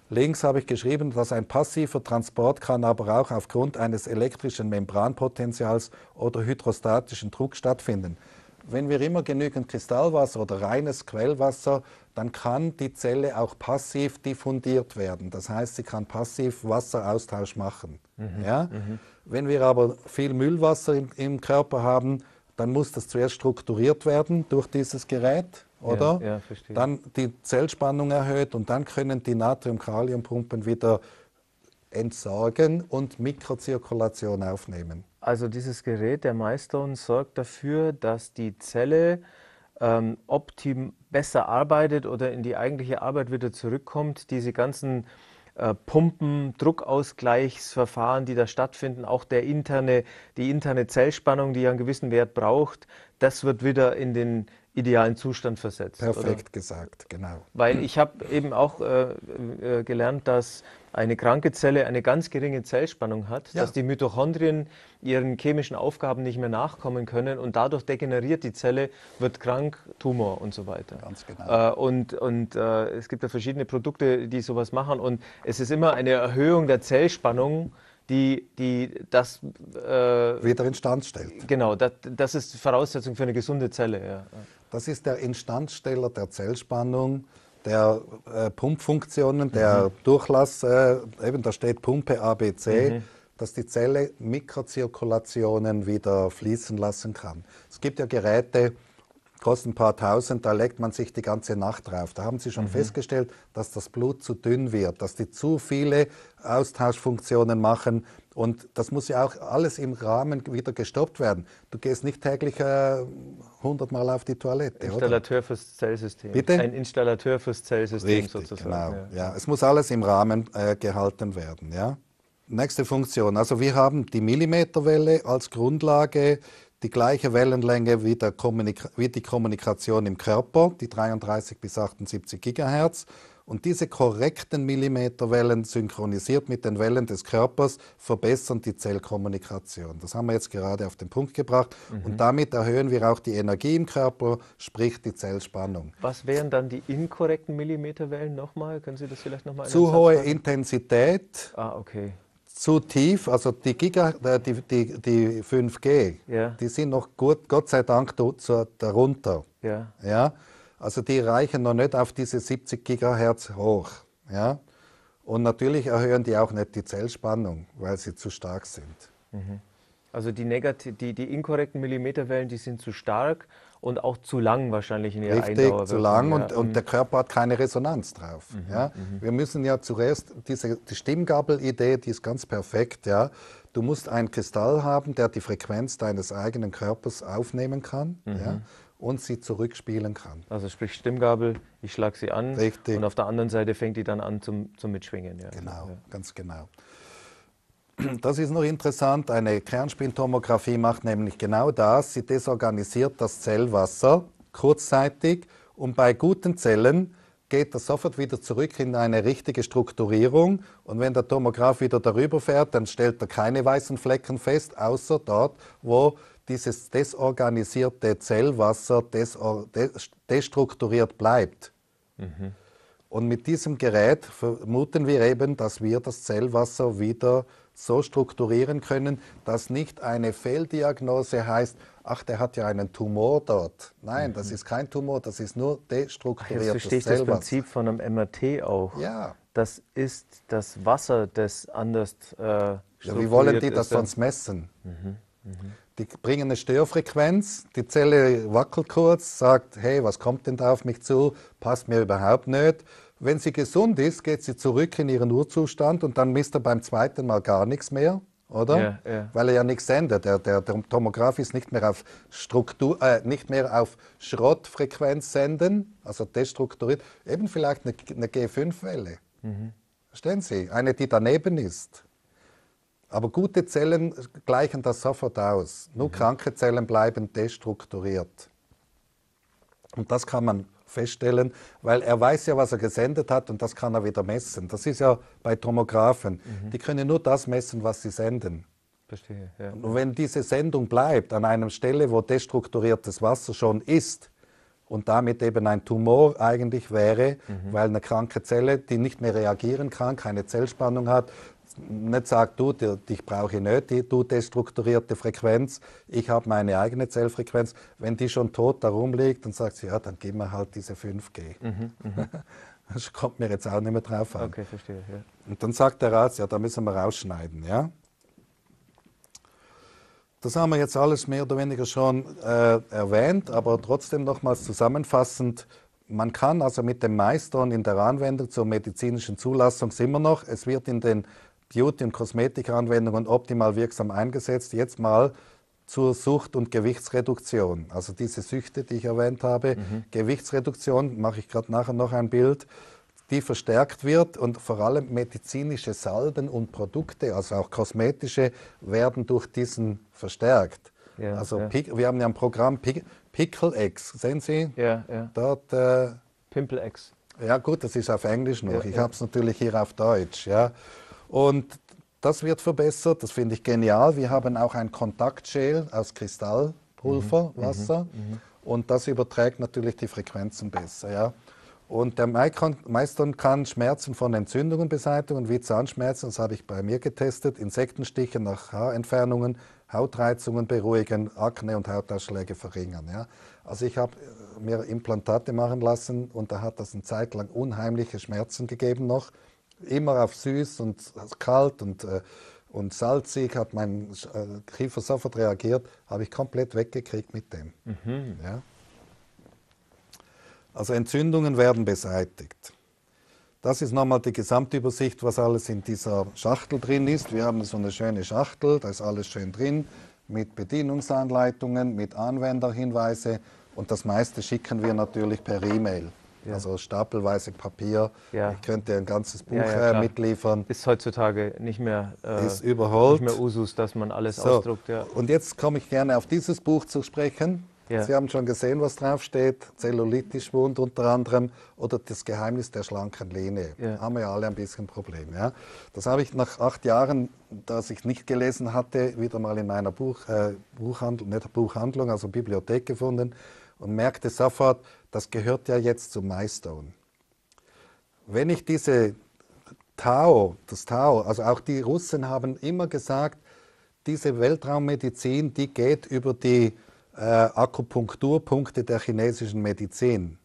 Links habe ich geschrieben, dass ein passiver Transport kann aber auch aufgrund eines elektrischen Membranpotentials oder hydrostatischen Druck stattfinden. Wenn wir immer genügend Kristallwasser oder reines Quellwasser, dann kann die Zelle auch passiv diffundiert werden. Das heißt, sie kann passiv Wasseraustausch machen. Mhm. Ja? Mhm. Wenn wir aber viel Müllwasser im, im Körper haben, dann muss das zuerst strukturiert werden durch dieses Gerät, oder? Ja, ja, verstehe. Dann die Zellspannung erhöht und dann können die Natrium-Kalium-Pumpen wieder entsorgen und Mikrozirkulation aufnehmen. Also dieses Gerät, der Milestone, sorgt dafür, dass die Zelle ähm, optim besser arbeitet oder in die eigentliche Arbeit wieder zurückkommt, diese ganzen äh, Pumpen, Druckausgleichsverfahren, die da stattfinden, auch der interne, die interne Zellspannung, die ja einen gewissen Wert braucht, das wird wieder in den idealen Zustand versetzt. Perfekt oder? gesagt, genau. Weil ich habe eben auch äh, äh, gelernt, dass eine kranke Zelle eine ganz geringe Zellspannung hat, ja. dass die Mitochondrien ihren chemischen Aufgaben nicht mehr nachkommen können und dadurch degeneriert die Zelle, wird krank, Tumor und so weiter. Ganz genau. Äh, und und äh, es gibt ja verschiedene Produkte, die sowas machen und es ist immer eine Erhöhung der Zellspannung, die, die das äh, wieder instand stellt. Genau, das, das ist Voraussetzung für eine gesunde Zelle. Ja. Das ist der Instandsteller der Zellspannung, der äh, Pumpfunktionen, der mhm. Durchlass, äh, eben da steht Pumpe ABC, mhm. dass die Zelle Mikrozirkulationen wieder fließen lassen kann. Es gibt ja Geräte, kosten ein paar tausend, da legt man sich die ganze Nacht drauf. Da haben sie schon mhm. festgestellt, dass das Blut zu dünn wird, dass die zu viele Austauschfunktionen machen und das muss ja auch alles im Rahmen wieder gestoppt werden. Du gehst nicht täglich äh, 100 Mal auf die Toilette. Installateur oder? fürs Zellsystem. Bitte? Ein Installateur fürs Zellsystem Richtig, sozusagen. Genau. Ja. ja. es muss alles im Rahmen äh, gehalten werden. Ja? Nächste Funktion. Also wir haben die Millimeterwelle als Grundlage, die gleiche Wellenlänge wie, wie die Kommunikation im Körper, die 33 bis 78 Gigahertz. Und diese korrekten Millimeterwellen synchronisiert mit den Wellen des Körpers verbessern die Zellkommunikation. Das haben wir jetzt gerade auf den Punkt gebracht. Mhm. Und damit erhöhen wir auch die Energie im Körper, sprich die Zellspannung. Was wären dann die inkorrekten Millimeterwellen nochmal? Können Sie das vielleicht nochmal Zu hohe sagen? Intensität. Ah, okay zu tief, also die, Giga, äh, die, die, die 5G, yeah. die sind noch gut, Gott sei Dank darunter. Yeah. Ja? Also die reichen noch nicht auf diese 70 Gigahertz hoch. Ja? Und natürlich erhöhen die auch nicht die Zellspannung, weil sie zu stark sind. Mhm. Also die, die, die, inkorrekten Millimeterwellen, die sind zu stark und auch zu lang wahrscheinlich in ihrer Richtig, Eindauer zu lang ja. und, und, der mhm. Körper hat keine Resonanz drauf. Mhm, ja. Mhm. Wir müssen ja zuerst, diese, die Stimmgabel-Idee, die ist ganz perfekt. Ja. Du musst einen Kristall haben, der die Frequenz deines eigenen Körpers aufnehmen kann. Mhm. Ja und sie zurückspielen kann. Also sprich Stimmgabel, ich schlage sie an Richtig. und auf der anderen Seite fängt die dann an zum, zum Mitschwingen. Ja. Genau, ja. ganz genau. Das ist noch interessant. Eine Kernspintomographie macht nämlich genau das. Sie desorganisiert das Zellwasser kurzzeitig und bei guten Zellen geht das sofort wieder zurück in eine richtige Strukturierung. Und wenn der Tomograph wieder darüber fährt, dann stellt er keine weißen Flecken fest, außer dort, wo dieses desorganisierte Zellwasser desor destrukturiert bleibt. Mhm. Und mit diesem Gerät vermuten wir eben, dass wir das Zellwasser wieder so strukturieren können, dass nicht eine Fehldiagnose heißt, ach, der hat ja einen Tumor dort. Nein, mhm. das ist kein Tumor, das ist nur destrukturiertes Zellwasser. jetzt verstehe ich das Prinzip von einem MRT auch. Ja. Das ist das Wasser, das anders äh, ja, Wie wollen die das sonst messen? Mhm. Mhm. Die bringen eine Störfrequenz, die Zelle wackelt kurz, sagt, hey, was kommt denn da auf mich zu? Passt mir überhaupt nicht. Wenn sie gesund ist, geht sie zurück in ihren Urzustand und dann misst er beim zweiten Mal gar nichts mehr, oder? Yeah, yeah. Weil er ja nichts sendet. Der, der, der Tomograph ist nicht mehr auf Struktur, äh, nicht mehr auf Schrottfrequenz senden, also destrukturiert. Eben vielleicht eine, eine G5-Welle. Mhm. Verstehen Sie? Eine, die daneben ist. Aber gute Zellen gleichen das sofort aus. Nur mhm. kranke Zellen bleiben destrukturiert. Und das kann man feststellen, weil er weiß ja, was er gesendet hat und das kann er wieder messen. Das ist ja bei Tomographen. Mhm. Die können nur das messen, was sie senden. Verstehe. Ja. Und wenn diese Sendung bleibt an einer Stelle, wo destrukturiertes Wasser schon ist und damit eben ein Tumor eigentlich wäre, mhm. weil eine kranke Zelle, die nicht mehr reagieren kann, keine Zellspannung hat, nicht sagt, du, dich brauche ich nicht, du destrukturierte Frequenz, ich habe meine eigene Zellfrequenz. Wenn die schon tot darum liegt, dann sagt sie, ja, dann gib mir halt diese 5G. Mhm, mh. Das kommt mir jetzt auch nicht mehr drauf an. Okay, verstehe. Ja. Und dann sagt der Arzt, ja, da müssen wir rausschneiden. Ja? Das haben wir jetzt alles mehr oder weniger schon äh, erwähnt, aber trotzdem nochmals zusammenfassend. Man kann also mit dem Meistern in der Anwendung zur medizinischen Zulassung immer noch, es wird in den Beauty- und Kosmetikanwendungen optimal wirksam eingesetzt. Jetzt mal zur Sucht- und Gewichtsreduktion. Also diese Süchte, die ich erwähnt habe, mhm. Gewichtsreduktion, mache ich gerade nachher noch ein Bild, die verstärkt wird und vor allem medizinische Salben und Produkte, also auch kosmetische, werden durch diesen verstärkt. Ja, also ja. wir haben ja ein Programm Pic pickle Eggs, sehen Sie? Ja, ja. Dort, äh, pimple Eggs. Ja gut, das ist auf Englisch noch. Ja, ich habe es natürlich hier auf Deutsch. Ja. Und das wird verbessert, das finde ich genial. Wir haben auch ein Kontaktgel aus Kristallpulver, mhm. mhm Wasser. Mhm. Und das überträgt natürlich die Frequenzen besser. Ja? Und der Meistern kann Schmerzen von Entzündungen beseitigen, wie Zahnschmerzen, das habe ich bei mir getestet, Insektenstiche nach Haarentfernungen, Hautreizungen beruhigen, Akne und Hautausschläge verringern. Ja? Also ich habe äh, mir Implantate machen lassen und da hat das eine Zeit lang unheimliche Schmerzen gegeben noch immer auf süß und kalt und, äh, und salzig hat mein äh, Kiefer sofort reagiert, habe ich komplett weggekriegt mit dem. Mhm. Ja? Also Entzündungen werden beseitigt. Das ist nochmal die Gesamtübersicht, was alles in dieser Schachtel drin ist. Wir haben so eine schöne Schachtel, da ist alles schön drin, mit Bedienungsanleitungen, mit Anwenderhinweise und das meiste schicken wir natürlich per E-Mail. Ja. Also stapelweise Papier. Ja. Ich könnte ein ganzes Buch ja, äh, mitliefern. Ist heutzutage nicht mehr, äh, ist überholt. nicht mehr Usus, dass man alles so. ausdruckt. Und jetzt komme ich gerne auf dieses Buch zu sprechen. Sie haben schon gesehen, was draufsteht. Zellulitisch Wund unter anderem oder das Geheimnis der schlanken Lehne. Haben wir ja alle ein bisschen Probleme. Ja? Das habe ich nach acht Jahren, dass ich nicht gelesen hatte, wieder mal in meiner Buch, äh, Buchhandlung, nicht Buchhandlung, also Bibliothek gefunden und merkte sofort, das gehört ja jetzt zu Milestone. Wenn ich diese Tao, das Tao, also auch die Russen haben immer gesagt, diese Weltraummedizin, die geht über die äh, Akupunkturpunkte der chinesischen Medizin.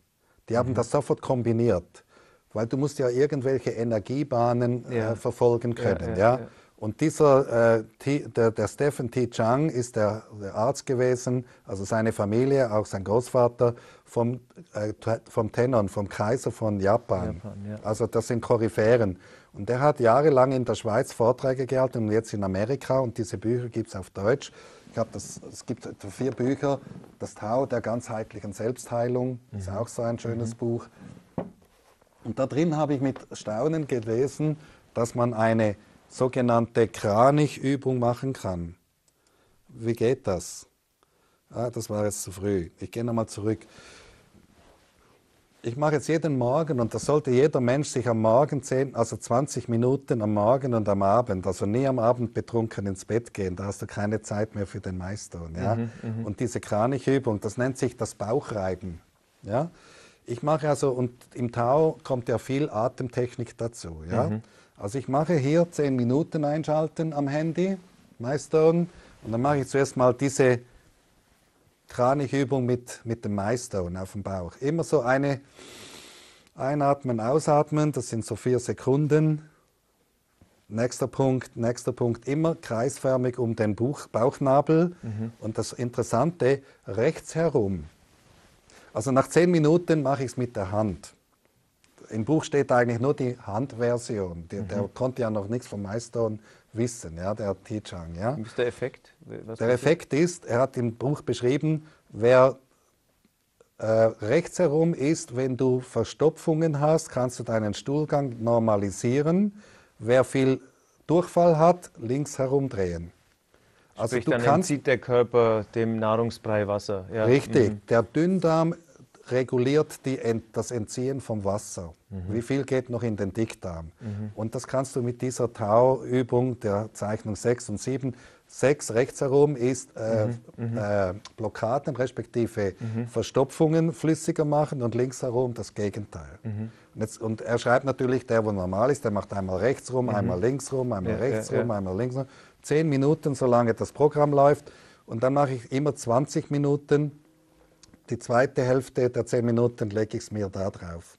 Die mhm. haben das sofort kombiniert, weil du musst ja irgendwelche Energiebahnen äh, ja. Äh, verfolgen können. Ja, ja, ja. Und dieser, äh, der, der, Stephen T. Chang ist der, der, Arzt gewesen, also seine Familie, auch sein Großvater, vom, äh, vom Tenon, vom Kaiser von Japan. Japan ja. Also das sind Koryphären. Und der hat jahrelang in der Schweiz Vorträge gehalten und jetzt in Amerika. Und diese Bücher gibt es auf Deutsch. Ich glaube, es gibt vier Bücher. Das Tao der ganzheitlichen Selbstheilung mhm. ist auch so ein schönes mhm. Buch. Und da drin habe ich mit Staunen gelesen, dass man eine sogenannte Kranichübung machen kann. Wie geht das? Ah, das war jetzt zu früh. Ich gehe nochmal zurück. Ich mache jetzt jeden Morgen, und das sollte jeder Mensch sich am Morgen sehen, also 20 Minuten am Morgen und am Abend, also nie am Abend betrunken ins Bett gehen, da hast du keine Zeit mehr für den Meister. Ja? Mhm, mhm, und diese Kranichübung, das nennt sich das Bauchreiben. Ja? Ich mache also, und im Tau kommt ja viel Atemtechnik dazu. Ja? Mhm. Also ich mache hier 10 Minuten einschalten am Handy, Milestone, und dann mache ich zuerst mal diese Kranichübung mit, mit dem Milestone auf dem Bauch. Immer so eine Einatmen, Ausatmen, das sind so vier Sekunden. Nächster Punkt, nächster Punkt, immer kreisförmig um den Buch, Bauchnabel. Mhm. Und das Interessante, rechts herum. Also nach zehn Minuten mache ich es mit der Hand im Buch steht eigentlich nur die Handversion. Die, mhm. Der konnte ja noch nichts vom Milestone wissen, ja, der Tichang. Ja. Was ist der Effekt? Was der Effekt ist, er hat im Buch beschrieben, wer äh, rechts herum ist, wenn du Verstopfungen hast, kannst du deinen Stuhlgang normalisieren. Wer viel Durchfall hat, links herum drehen. Also Sprich, du dann kannst, entzieht der Körper dem Nahrungsbrei Wasser. Ja. Richtig, mhm. der Dünndarm reguliert Ent, das Entziehen vom Wasser. Mhm. Wie viel geht noch in den Dickdarm? Mhm. Und das kannst du mit dieser Tau-Übung der Zeichnung 6 und 7. 6 rechts herum ist äh, mhm. mhm. äh, Blockaden respektive mhm. Verstopfungen flüssiger machen und links herum das Gegenteil. Mhm. Und, jetzt, und, er schreibt natürlich, der, wo normal ist, der macht einmal rechts rum, einmal links rum, einmal ja, rechts ja, rum, ja. einmal links rum. Zehn Minuten, solange das Programm läuft. Und dann mache ich immer 20 Minuten die zweite Hälfte der zehn Minuten lege ich es mir da drauf.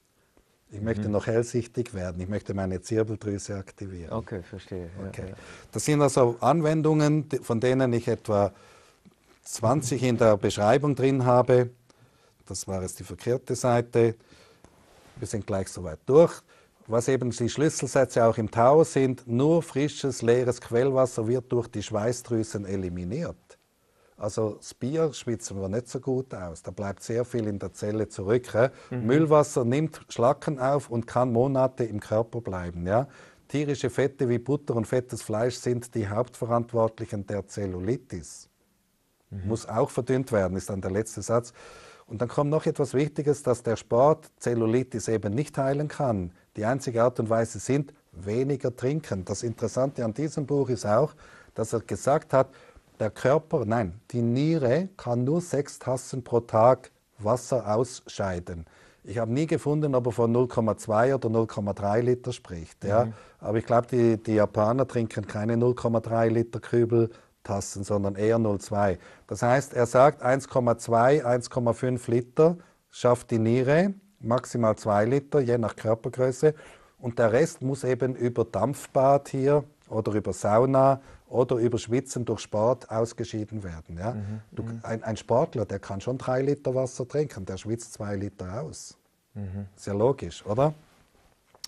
Ich mhm. möchte noch hellsichtig werden, ich möchte meine Zirbeldrüse aktivieren. Okay, verstehe. Okay. Ja, ja. Das sind also Anwendungen, von denen ich etwa 20 in der Beschreibung drin habe. Das war jetzt die verkehrte Seite. Wir sind gleich soweit durch. Was eben die Schlüsselsätze auch im Tau sind, nur frisches, leeres Quellwasser wird durch die Schweißdrüsen eliminiert. Also das Bier schwitzen wir nicht so gut aus. Da bleibt sehr viel in der Zelle zurück. Mhm. Müllwasser nimmt Schlacken auf und kann Monate im Körper bleiben. Ja? Tierische Fette wie Butter und fettes Fleisch sind die Hauptverantwortlichen der Zellulitis. Mhm. Muss auch verdünnt werden, ist dann der letzte Satz. Und dann kommt noch etwas Wichtiges, dass der Sport Zellulitis eben nicht heilen kann. Die einzige Art und Weise sind weniger trinken. Das Interessante an diesem Buch ist auch, dass er gesagt hat, der Körper, nein, die Niere kann nur sechs Tassen pro Tag Wasser ausscheiden. Ich habe nie gefunden, ob er von 0,2 oder 0,3 Liter spricht. Ja? Mhm. Aber ich glaube, die, die Japaner trinken keine 0,3 Liter Kübeltassen, sondern eher 0,2. Das heißt, er sagt 1,2, 1,5 Liter schafft die Niere, maximal 2 Liter, je nach Körpergröße. Und der Rest muss eben über Dampfbad hier oder über Sauna oder über Schwitzen durch Sport ausgeschieden werden. Ja? Mhm. Du, mhm. ein, ein, Sportler, der kann schon drei Liter Wasser trinken, der schwitzt zwei Liter aus. Mhm. Sehr logisch, oder?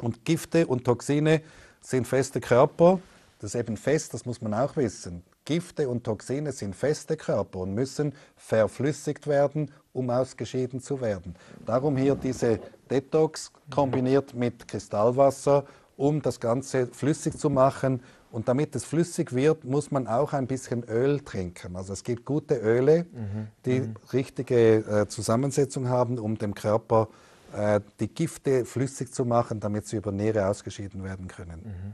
Und Gifte und Toxine sind feste Körper. Das ist eben fest, das muss man auch wissen. Gifte und Toxine sind feste Körper und müssen verflüssigt werden, um ausgeschieden zu werden. Darum hier diese Detox kombiniert mit Kristallwasser, um das Ganze flüssig zu machen und damit es flüssig wird, muss man auch ein bisschen Öl trinken. Also es gibt gute Öle, mhm. die mhm. richtige äh, Zusammensetzung haben, um dem Körper äh, die Gifte flüssig zu machen, damit sie über Niere ausgeschieden werden können. Mhm.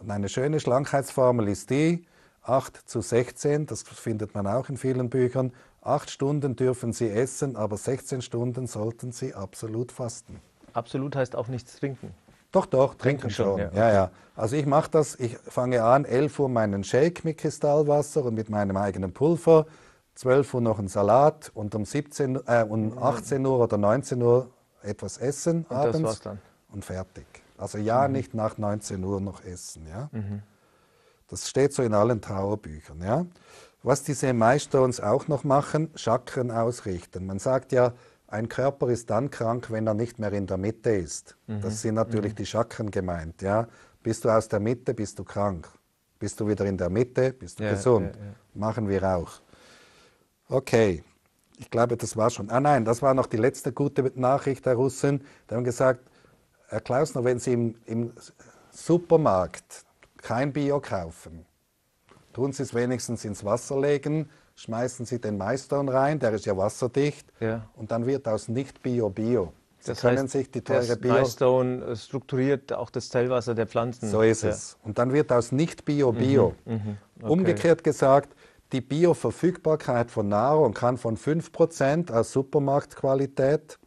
Und eine schöne Schlankheitsformel ist die, 8 zu 16, das findet man auch in vielen Büchern. 8 Stunden dürfen Sie essen, aber 16 Stunden sollten Sie absolut fasten. Absolut heißt auch nichts trinken. Doch, doch, trinken, trinken schon. schon. Ja. ja, ja. Also ich mache das, ich fange an, 11 Uhr meinen Shake mit Kristallwasser und mit meinem eigenen Pulver, 12 Uhr noch einen Salat und um, 17, äh, um 18 mhm. Uhr oder 19 Uhr etwas essen und abends das war's dann. und fertig. Also ja, mhm. nicht nach 19 Uhr noch essen. Ja? Mhm. Das steht so in allen Trauerbüchern. Ja? Was diese Meister uns auch noch machen, Chakren ausrichten. Man sagt ja, ein Körper ist dann krank, wenn er nicht mehr in der Mitte ist. Mhm. Das sind natürlich mhm. die Chakren gemeint. Ja? Bist du aus der Mitte, bist du krank. Bist du wieder in der Mitte, bist du ja, gesund. Ja, ja. Machen wir auch. Okay, ich glaube, das war schon. Ah nein, das war noch die letzte gute Nachricht der Russen. Die haben gesagt, Herr Klausner, wenn Sie im, im Supermarkt kein Bio kaufen, tun Sie es wenigstens ins Wasser legen, schmeißen sie den Maiston rein, der ist ja wasserdicht, ja. und dann wird aus nicht Bio Bio. Sie das können heißt, sich die teure Bio Milestone äh, strukturiert auch das Zellwasser der Pflanzen. So ist ja. es. Und dann wird aus nicht Bio mhm, Bio. Mhm. Mhm. Okay. Umgekehrt gesagt, die Bioverfügbarkeit von Nahrung kann von 5% aus Supermarktqualität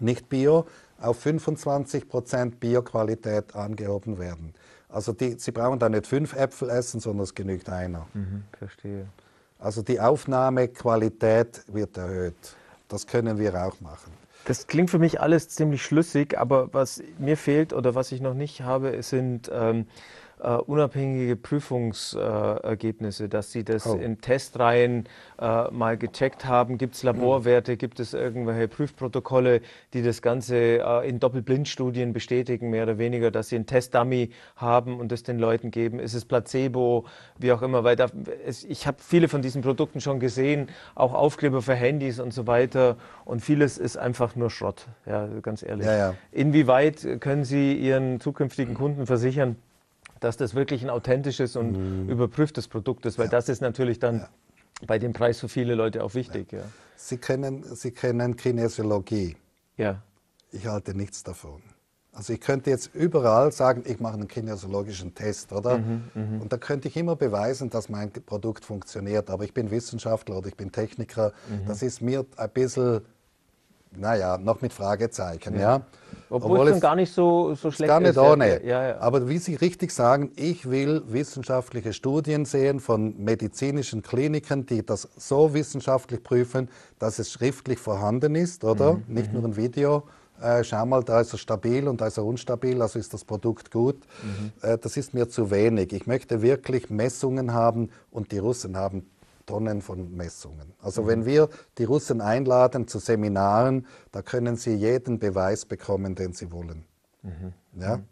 nicht Bio auf 25% Bioqualität angehoben werden. Also die, sie brauchen da nicht fünf Äpfel essen, sondern es genügt einer. Mhm, verstehe. Also die Aufnahmequalität wird erhöht. Das können wir auch machen. Das klingt für mich alles ziemlich schlüssig, aber was mir fehlt oder was ich noch nicht habe, sind ähm, Uh, unabhängige Prüfungsergebnisse, uh, dass sie das oh. in Testreihen uh, mal gecheckt haben. Gibt es mhm. Laborwerte, gibt es irgendwelche Prüfprotokolle, die das Ganze äh, in Doppelblindstudien bestätigen, mehr oder weniger, dass sie einen Testdummy haben und das den Leuten geben? Ist es Placebo, wie auch immer? Weil da, es, ich habe viele von diesen Produkten schon gesehen, auch Aufkleber für Handys und so weiter. Und vieles ist einfach nur Schrott, ja, ganz ehrlich. Ja, ja. Inwieweit können Sie Ihren zukünftigen mhm. Kunden versichern, dass das wirklich ein authentisches und mhm. überprüftes Produkt ist, weil ja. das ist natürlich dann ja. bei dem Preis für viele Leute auch wichtig. Ja. Sie, kennen, Sie kennen Kinesiologie. Ja. Ich halte nichts davon. Also ich könnte jetzt überall sagen, ich mache einen kinesiologischen Test, oder? Mhm, mhm, Und da könnte ich immer beweisen, dass mein Produkt funktioniert. Aber ich bin Wissenschaftler oder ich bin Techniker. Mhm. Das ist mir ein bisschen naja, noch mit Fragezeichen. Ja. ja. Obwohl, Obwohl es gar nicht so, so schlecht ist. Gar nicht ist, ohne. Ja, ja. Aber wie Sie richtig sagen, ich will wissenschaftliche Studien sehen von medizinischen Kliniken, die das so wissenschaftlich prüfen, dass es schriftlich vorhanden ist, oder? Mhm. Nicht mhm. nur ein Video. Äh, schau mal, da ist er stabil und da ist er unstabil, also ist das Produkt gut. Mhm. Äh, das ist mir zu wenig. Ich möchte wirklich Messungen haben und die Russen haben Tonnen von Messungen. Also mhm. wenn wir die Russen einladen zu Seminaren, da können sie jeden Beweis bekommen, den sie wollen. Mhm. Ja? Mhm.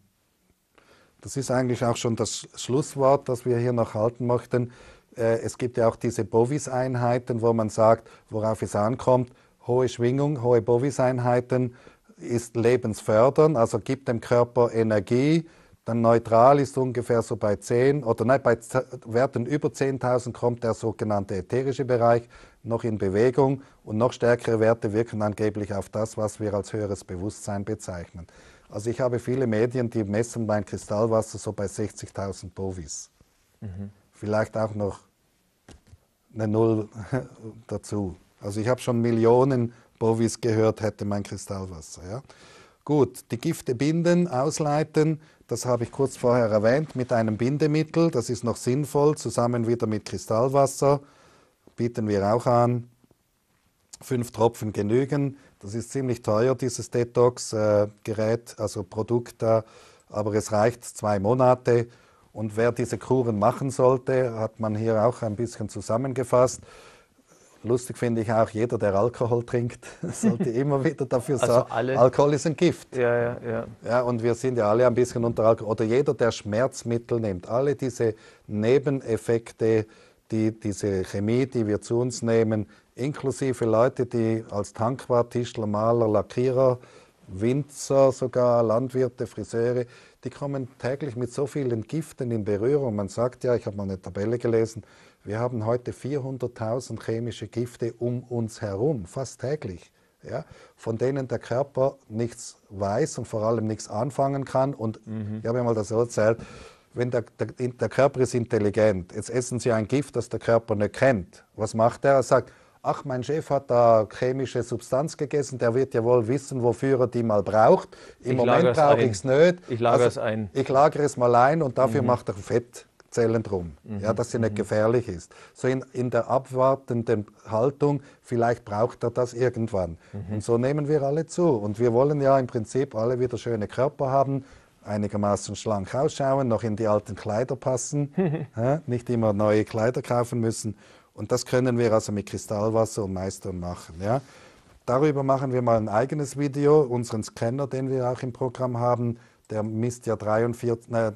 Das ist eigentlich auch schon das Schlusswort, das wir hier noch halten möchten. Äh, es gibt ja auch diese Bovis-Einheiten, wo man sagt, worauf es ankommt, hohe Schwingung, hohe Bovis-Einheiten ist lebensfördernd, also gibt dem Körper Energie, dann neutral ist ungefähr so bei 10 oder nein, bei Werten über 10.000 kommt der sogenannte ätherische Bereich noch in Bewegung und noch stärkere Werte wirken angeblich auf das, was wir als höheres Bewusstsein bezeichnen. Also ich habe viele Medien, die messen mein Kristallwasser so bei 60.000 Bovis. Mhm. Vielleicht auch noch eine Null dazu. Also ich habe schon Millionen Bovis gehört, hätte mein Kristallwasser. Ja? Gut, die Gifte binden, ausleiten, das habe ich kurz vorher erwähnt, mit einem Bindemittel, das ist noch sinnvoll, zusammen wieder mit Kristallwasser, bieten wir auch an. Fünf Tropfen genügen, das ist ziemlich teuer, dieses Detox-Gerät, also Produkt da, aber es reicht zwei Monate. Und wer diese Kuren machen sollte, hat man hier auch ein bisschen zusammengefasst lustig finde ich auch, jeder, der Alkohol trinkt, sollte immer wieder dafür also sagen, alle. Alkohol ist ein Gift. Ja, ja, ja. ja, und wir sind ja alle ein bisschen unter Alkohol. Oder jeder, der Schmerzmittel nimmt. Alle diese Nebeneffekte, die, diese Chemie, die wir zu uns nehmen, inklusive Leute, die als Tankwart, Tischler, Maler, Lackierer, Winzer sogar, Landwirte, Friseure, die kommen täglich mit so vielen Giften in Berührung. Man sagt ja, ich habe mal eine Tabelle gelesen, wir haben heute 400.000 chemische Gifte um uns herum, fast täglich, ja, von denen der Körper nichts weiß und vor allem nichts anfangen kann. Und mhm. ich habe ja mal das erzählt, wenn der, der, der, Körper ist intelligent, jetzt essen Sie ein Gift, das der Körper nicht kennt. Was macht er? Er sagt, ach, mein Chef hat da chemische Substanz gegessen, der wird ja wohl wissen, wofür er die mal braucht. Im ich Moment brauche ich es nicht. Ich lagere also, es ein. Ich lagere es mal ein und dafür mhm. macht er Fett. Zellen drum, mhm. ja, dass sie nicht mhm. gefährlich ist. So in, in der abwartenden Haltung, vielleicht braucht er das irgendwann. Mhm. Und so nehmen wir alle zu. Und wir wollen ja im Prinzip alle wieder schöne Körper haben, einigermaßen schlank ausschauen, noch in die alten Kleider passen, ja, nicht immer neue Kleider kaufen müssen. Und das können wir also mit Kristallwasser und Meistern machen. Ja. Darüber machen wir mal ein eigenes Video, unseren Scanner, den wir auch im Programm haben, der misst ja 43, äh,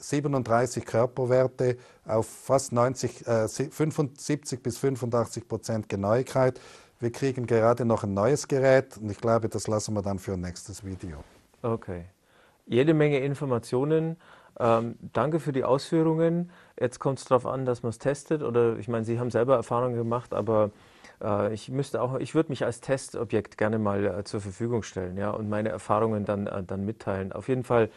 37 Körperwerte auf fast 90, äh, 75 bis 85 Prozent Genauigkeit. Wir kriegen gerade noch ein neues Gerät und ich glaube, das lassen wir dann für ein nächstes Video. Okay. Jede Menge Informationen. Ähm, danke für die Ausführungen. Jetzt kommt es darauf an, dass man es testet. Oder ich meine, Sie haben selber Erfahrungen gemacht, aber äh, ich müsste auch, ich würde mich als Testobjekt gerne mal äh, zur Verfügung stellen, ja, und meine Erfahrungen dann, äh, dann mitteilen. Auf jeden Fall,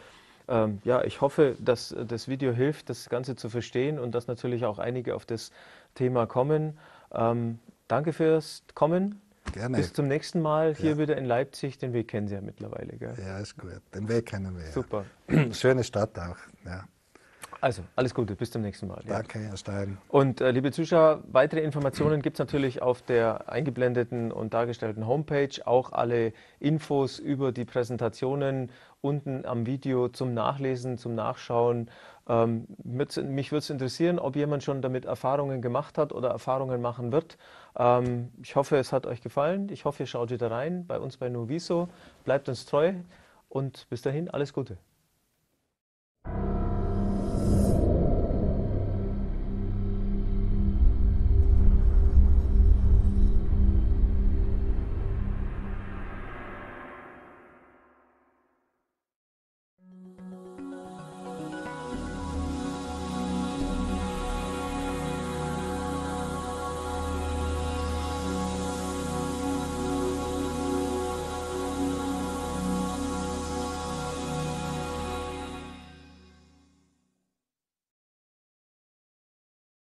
ähm, ja, ich hoffe, dass das Video hilft, das Ganze zu verstehen und dass natürlich auch einige auf das Thema kommen. Ähm, danke fürs Kommen. Gerne. Bis zum nächsten Mal hier ja. wieder in Leipzig. Den Weg kennen Sie ja mittlerweile, gell? Ja, ist gut. Den Weg kennen wir. Super. Ja. Schöne Stadt auch. Ja. Also, alles Gute, bis zum nächsten Mal. Danke, Herr Stein. Und äh, liebe Zuschauer, weitere Informationen gibt es natürlich auf der eingeblendeten und dargestellten Homepage. Auch alle Infos über die Präsentationen unten am Video zum Nachlesen, zum Nachschauen. Ähm, mit, mich würde es interessieren, ob jemand schon damit Erfahrungen gemacht hat oder Erfahrungen machen wird. Ähm, ich hoffe, es hat euch gefallen. Ich hoffe, ihr schaut wieder rein bei uns bei Noviso. Bleibt uns treu und bis dahin alles Gute.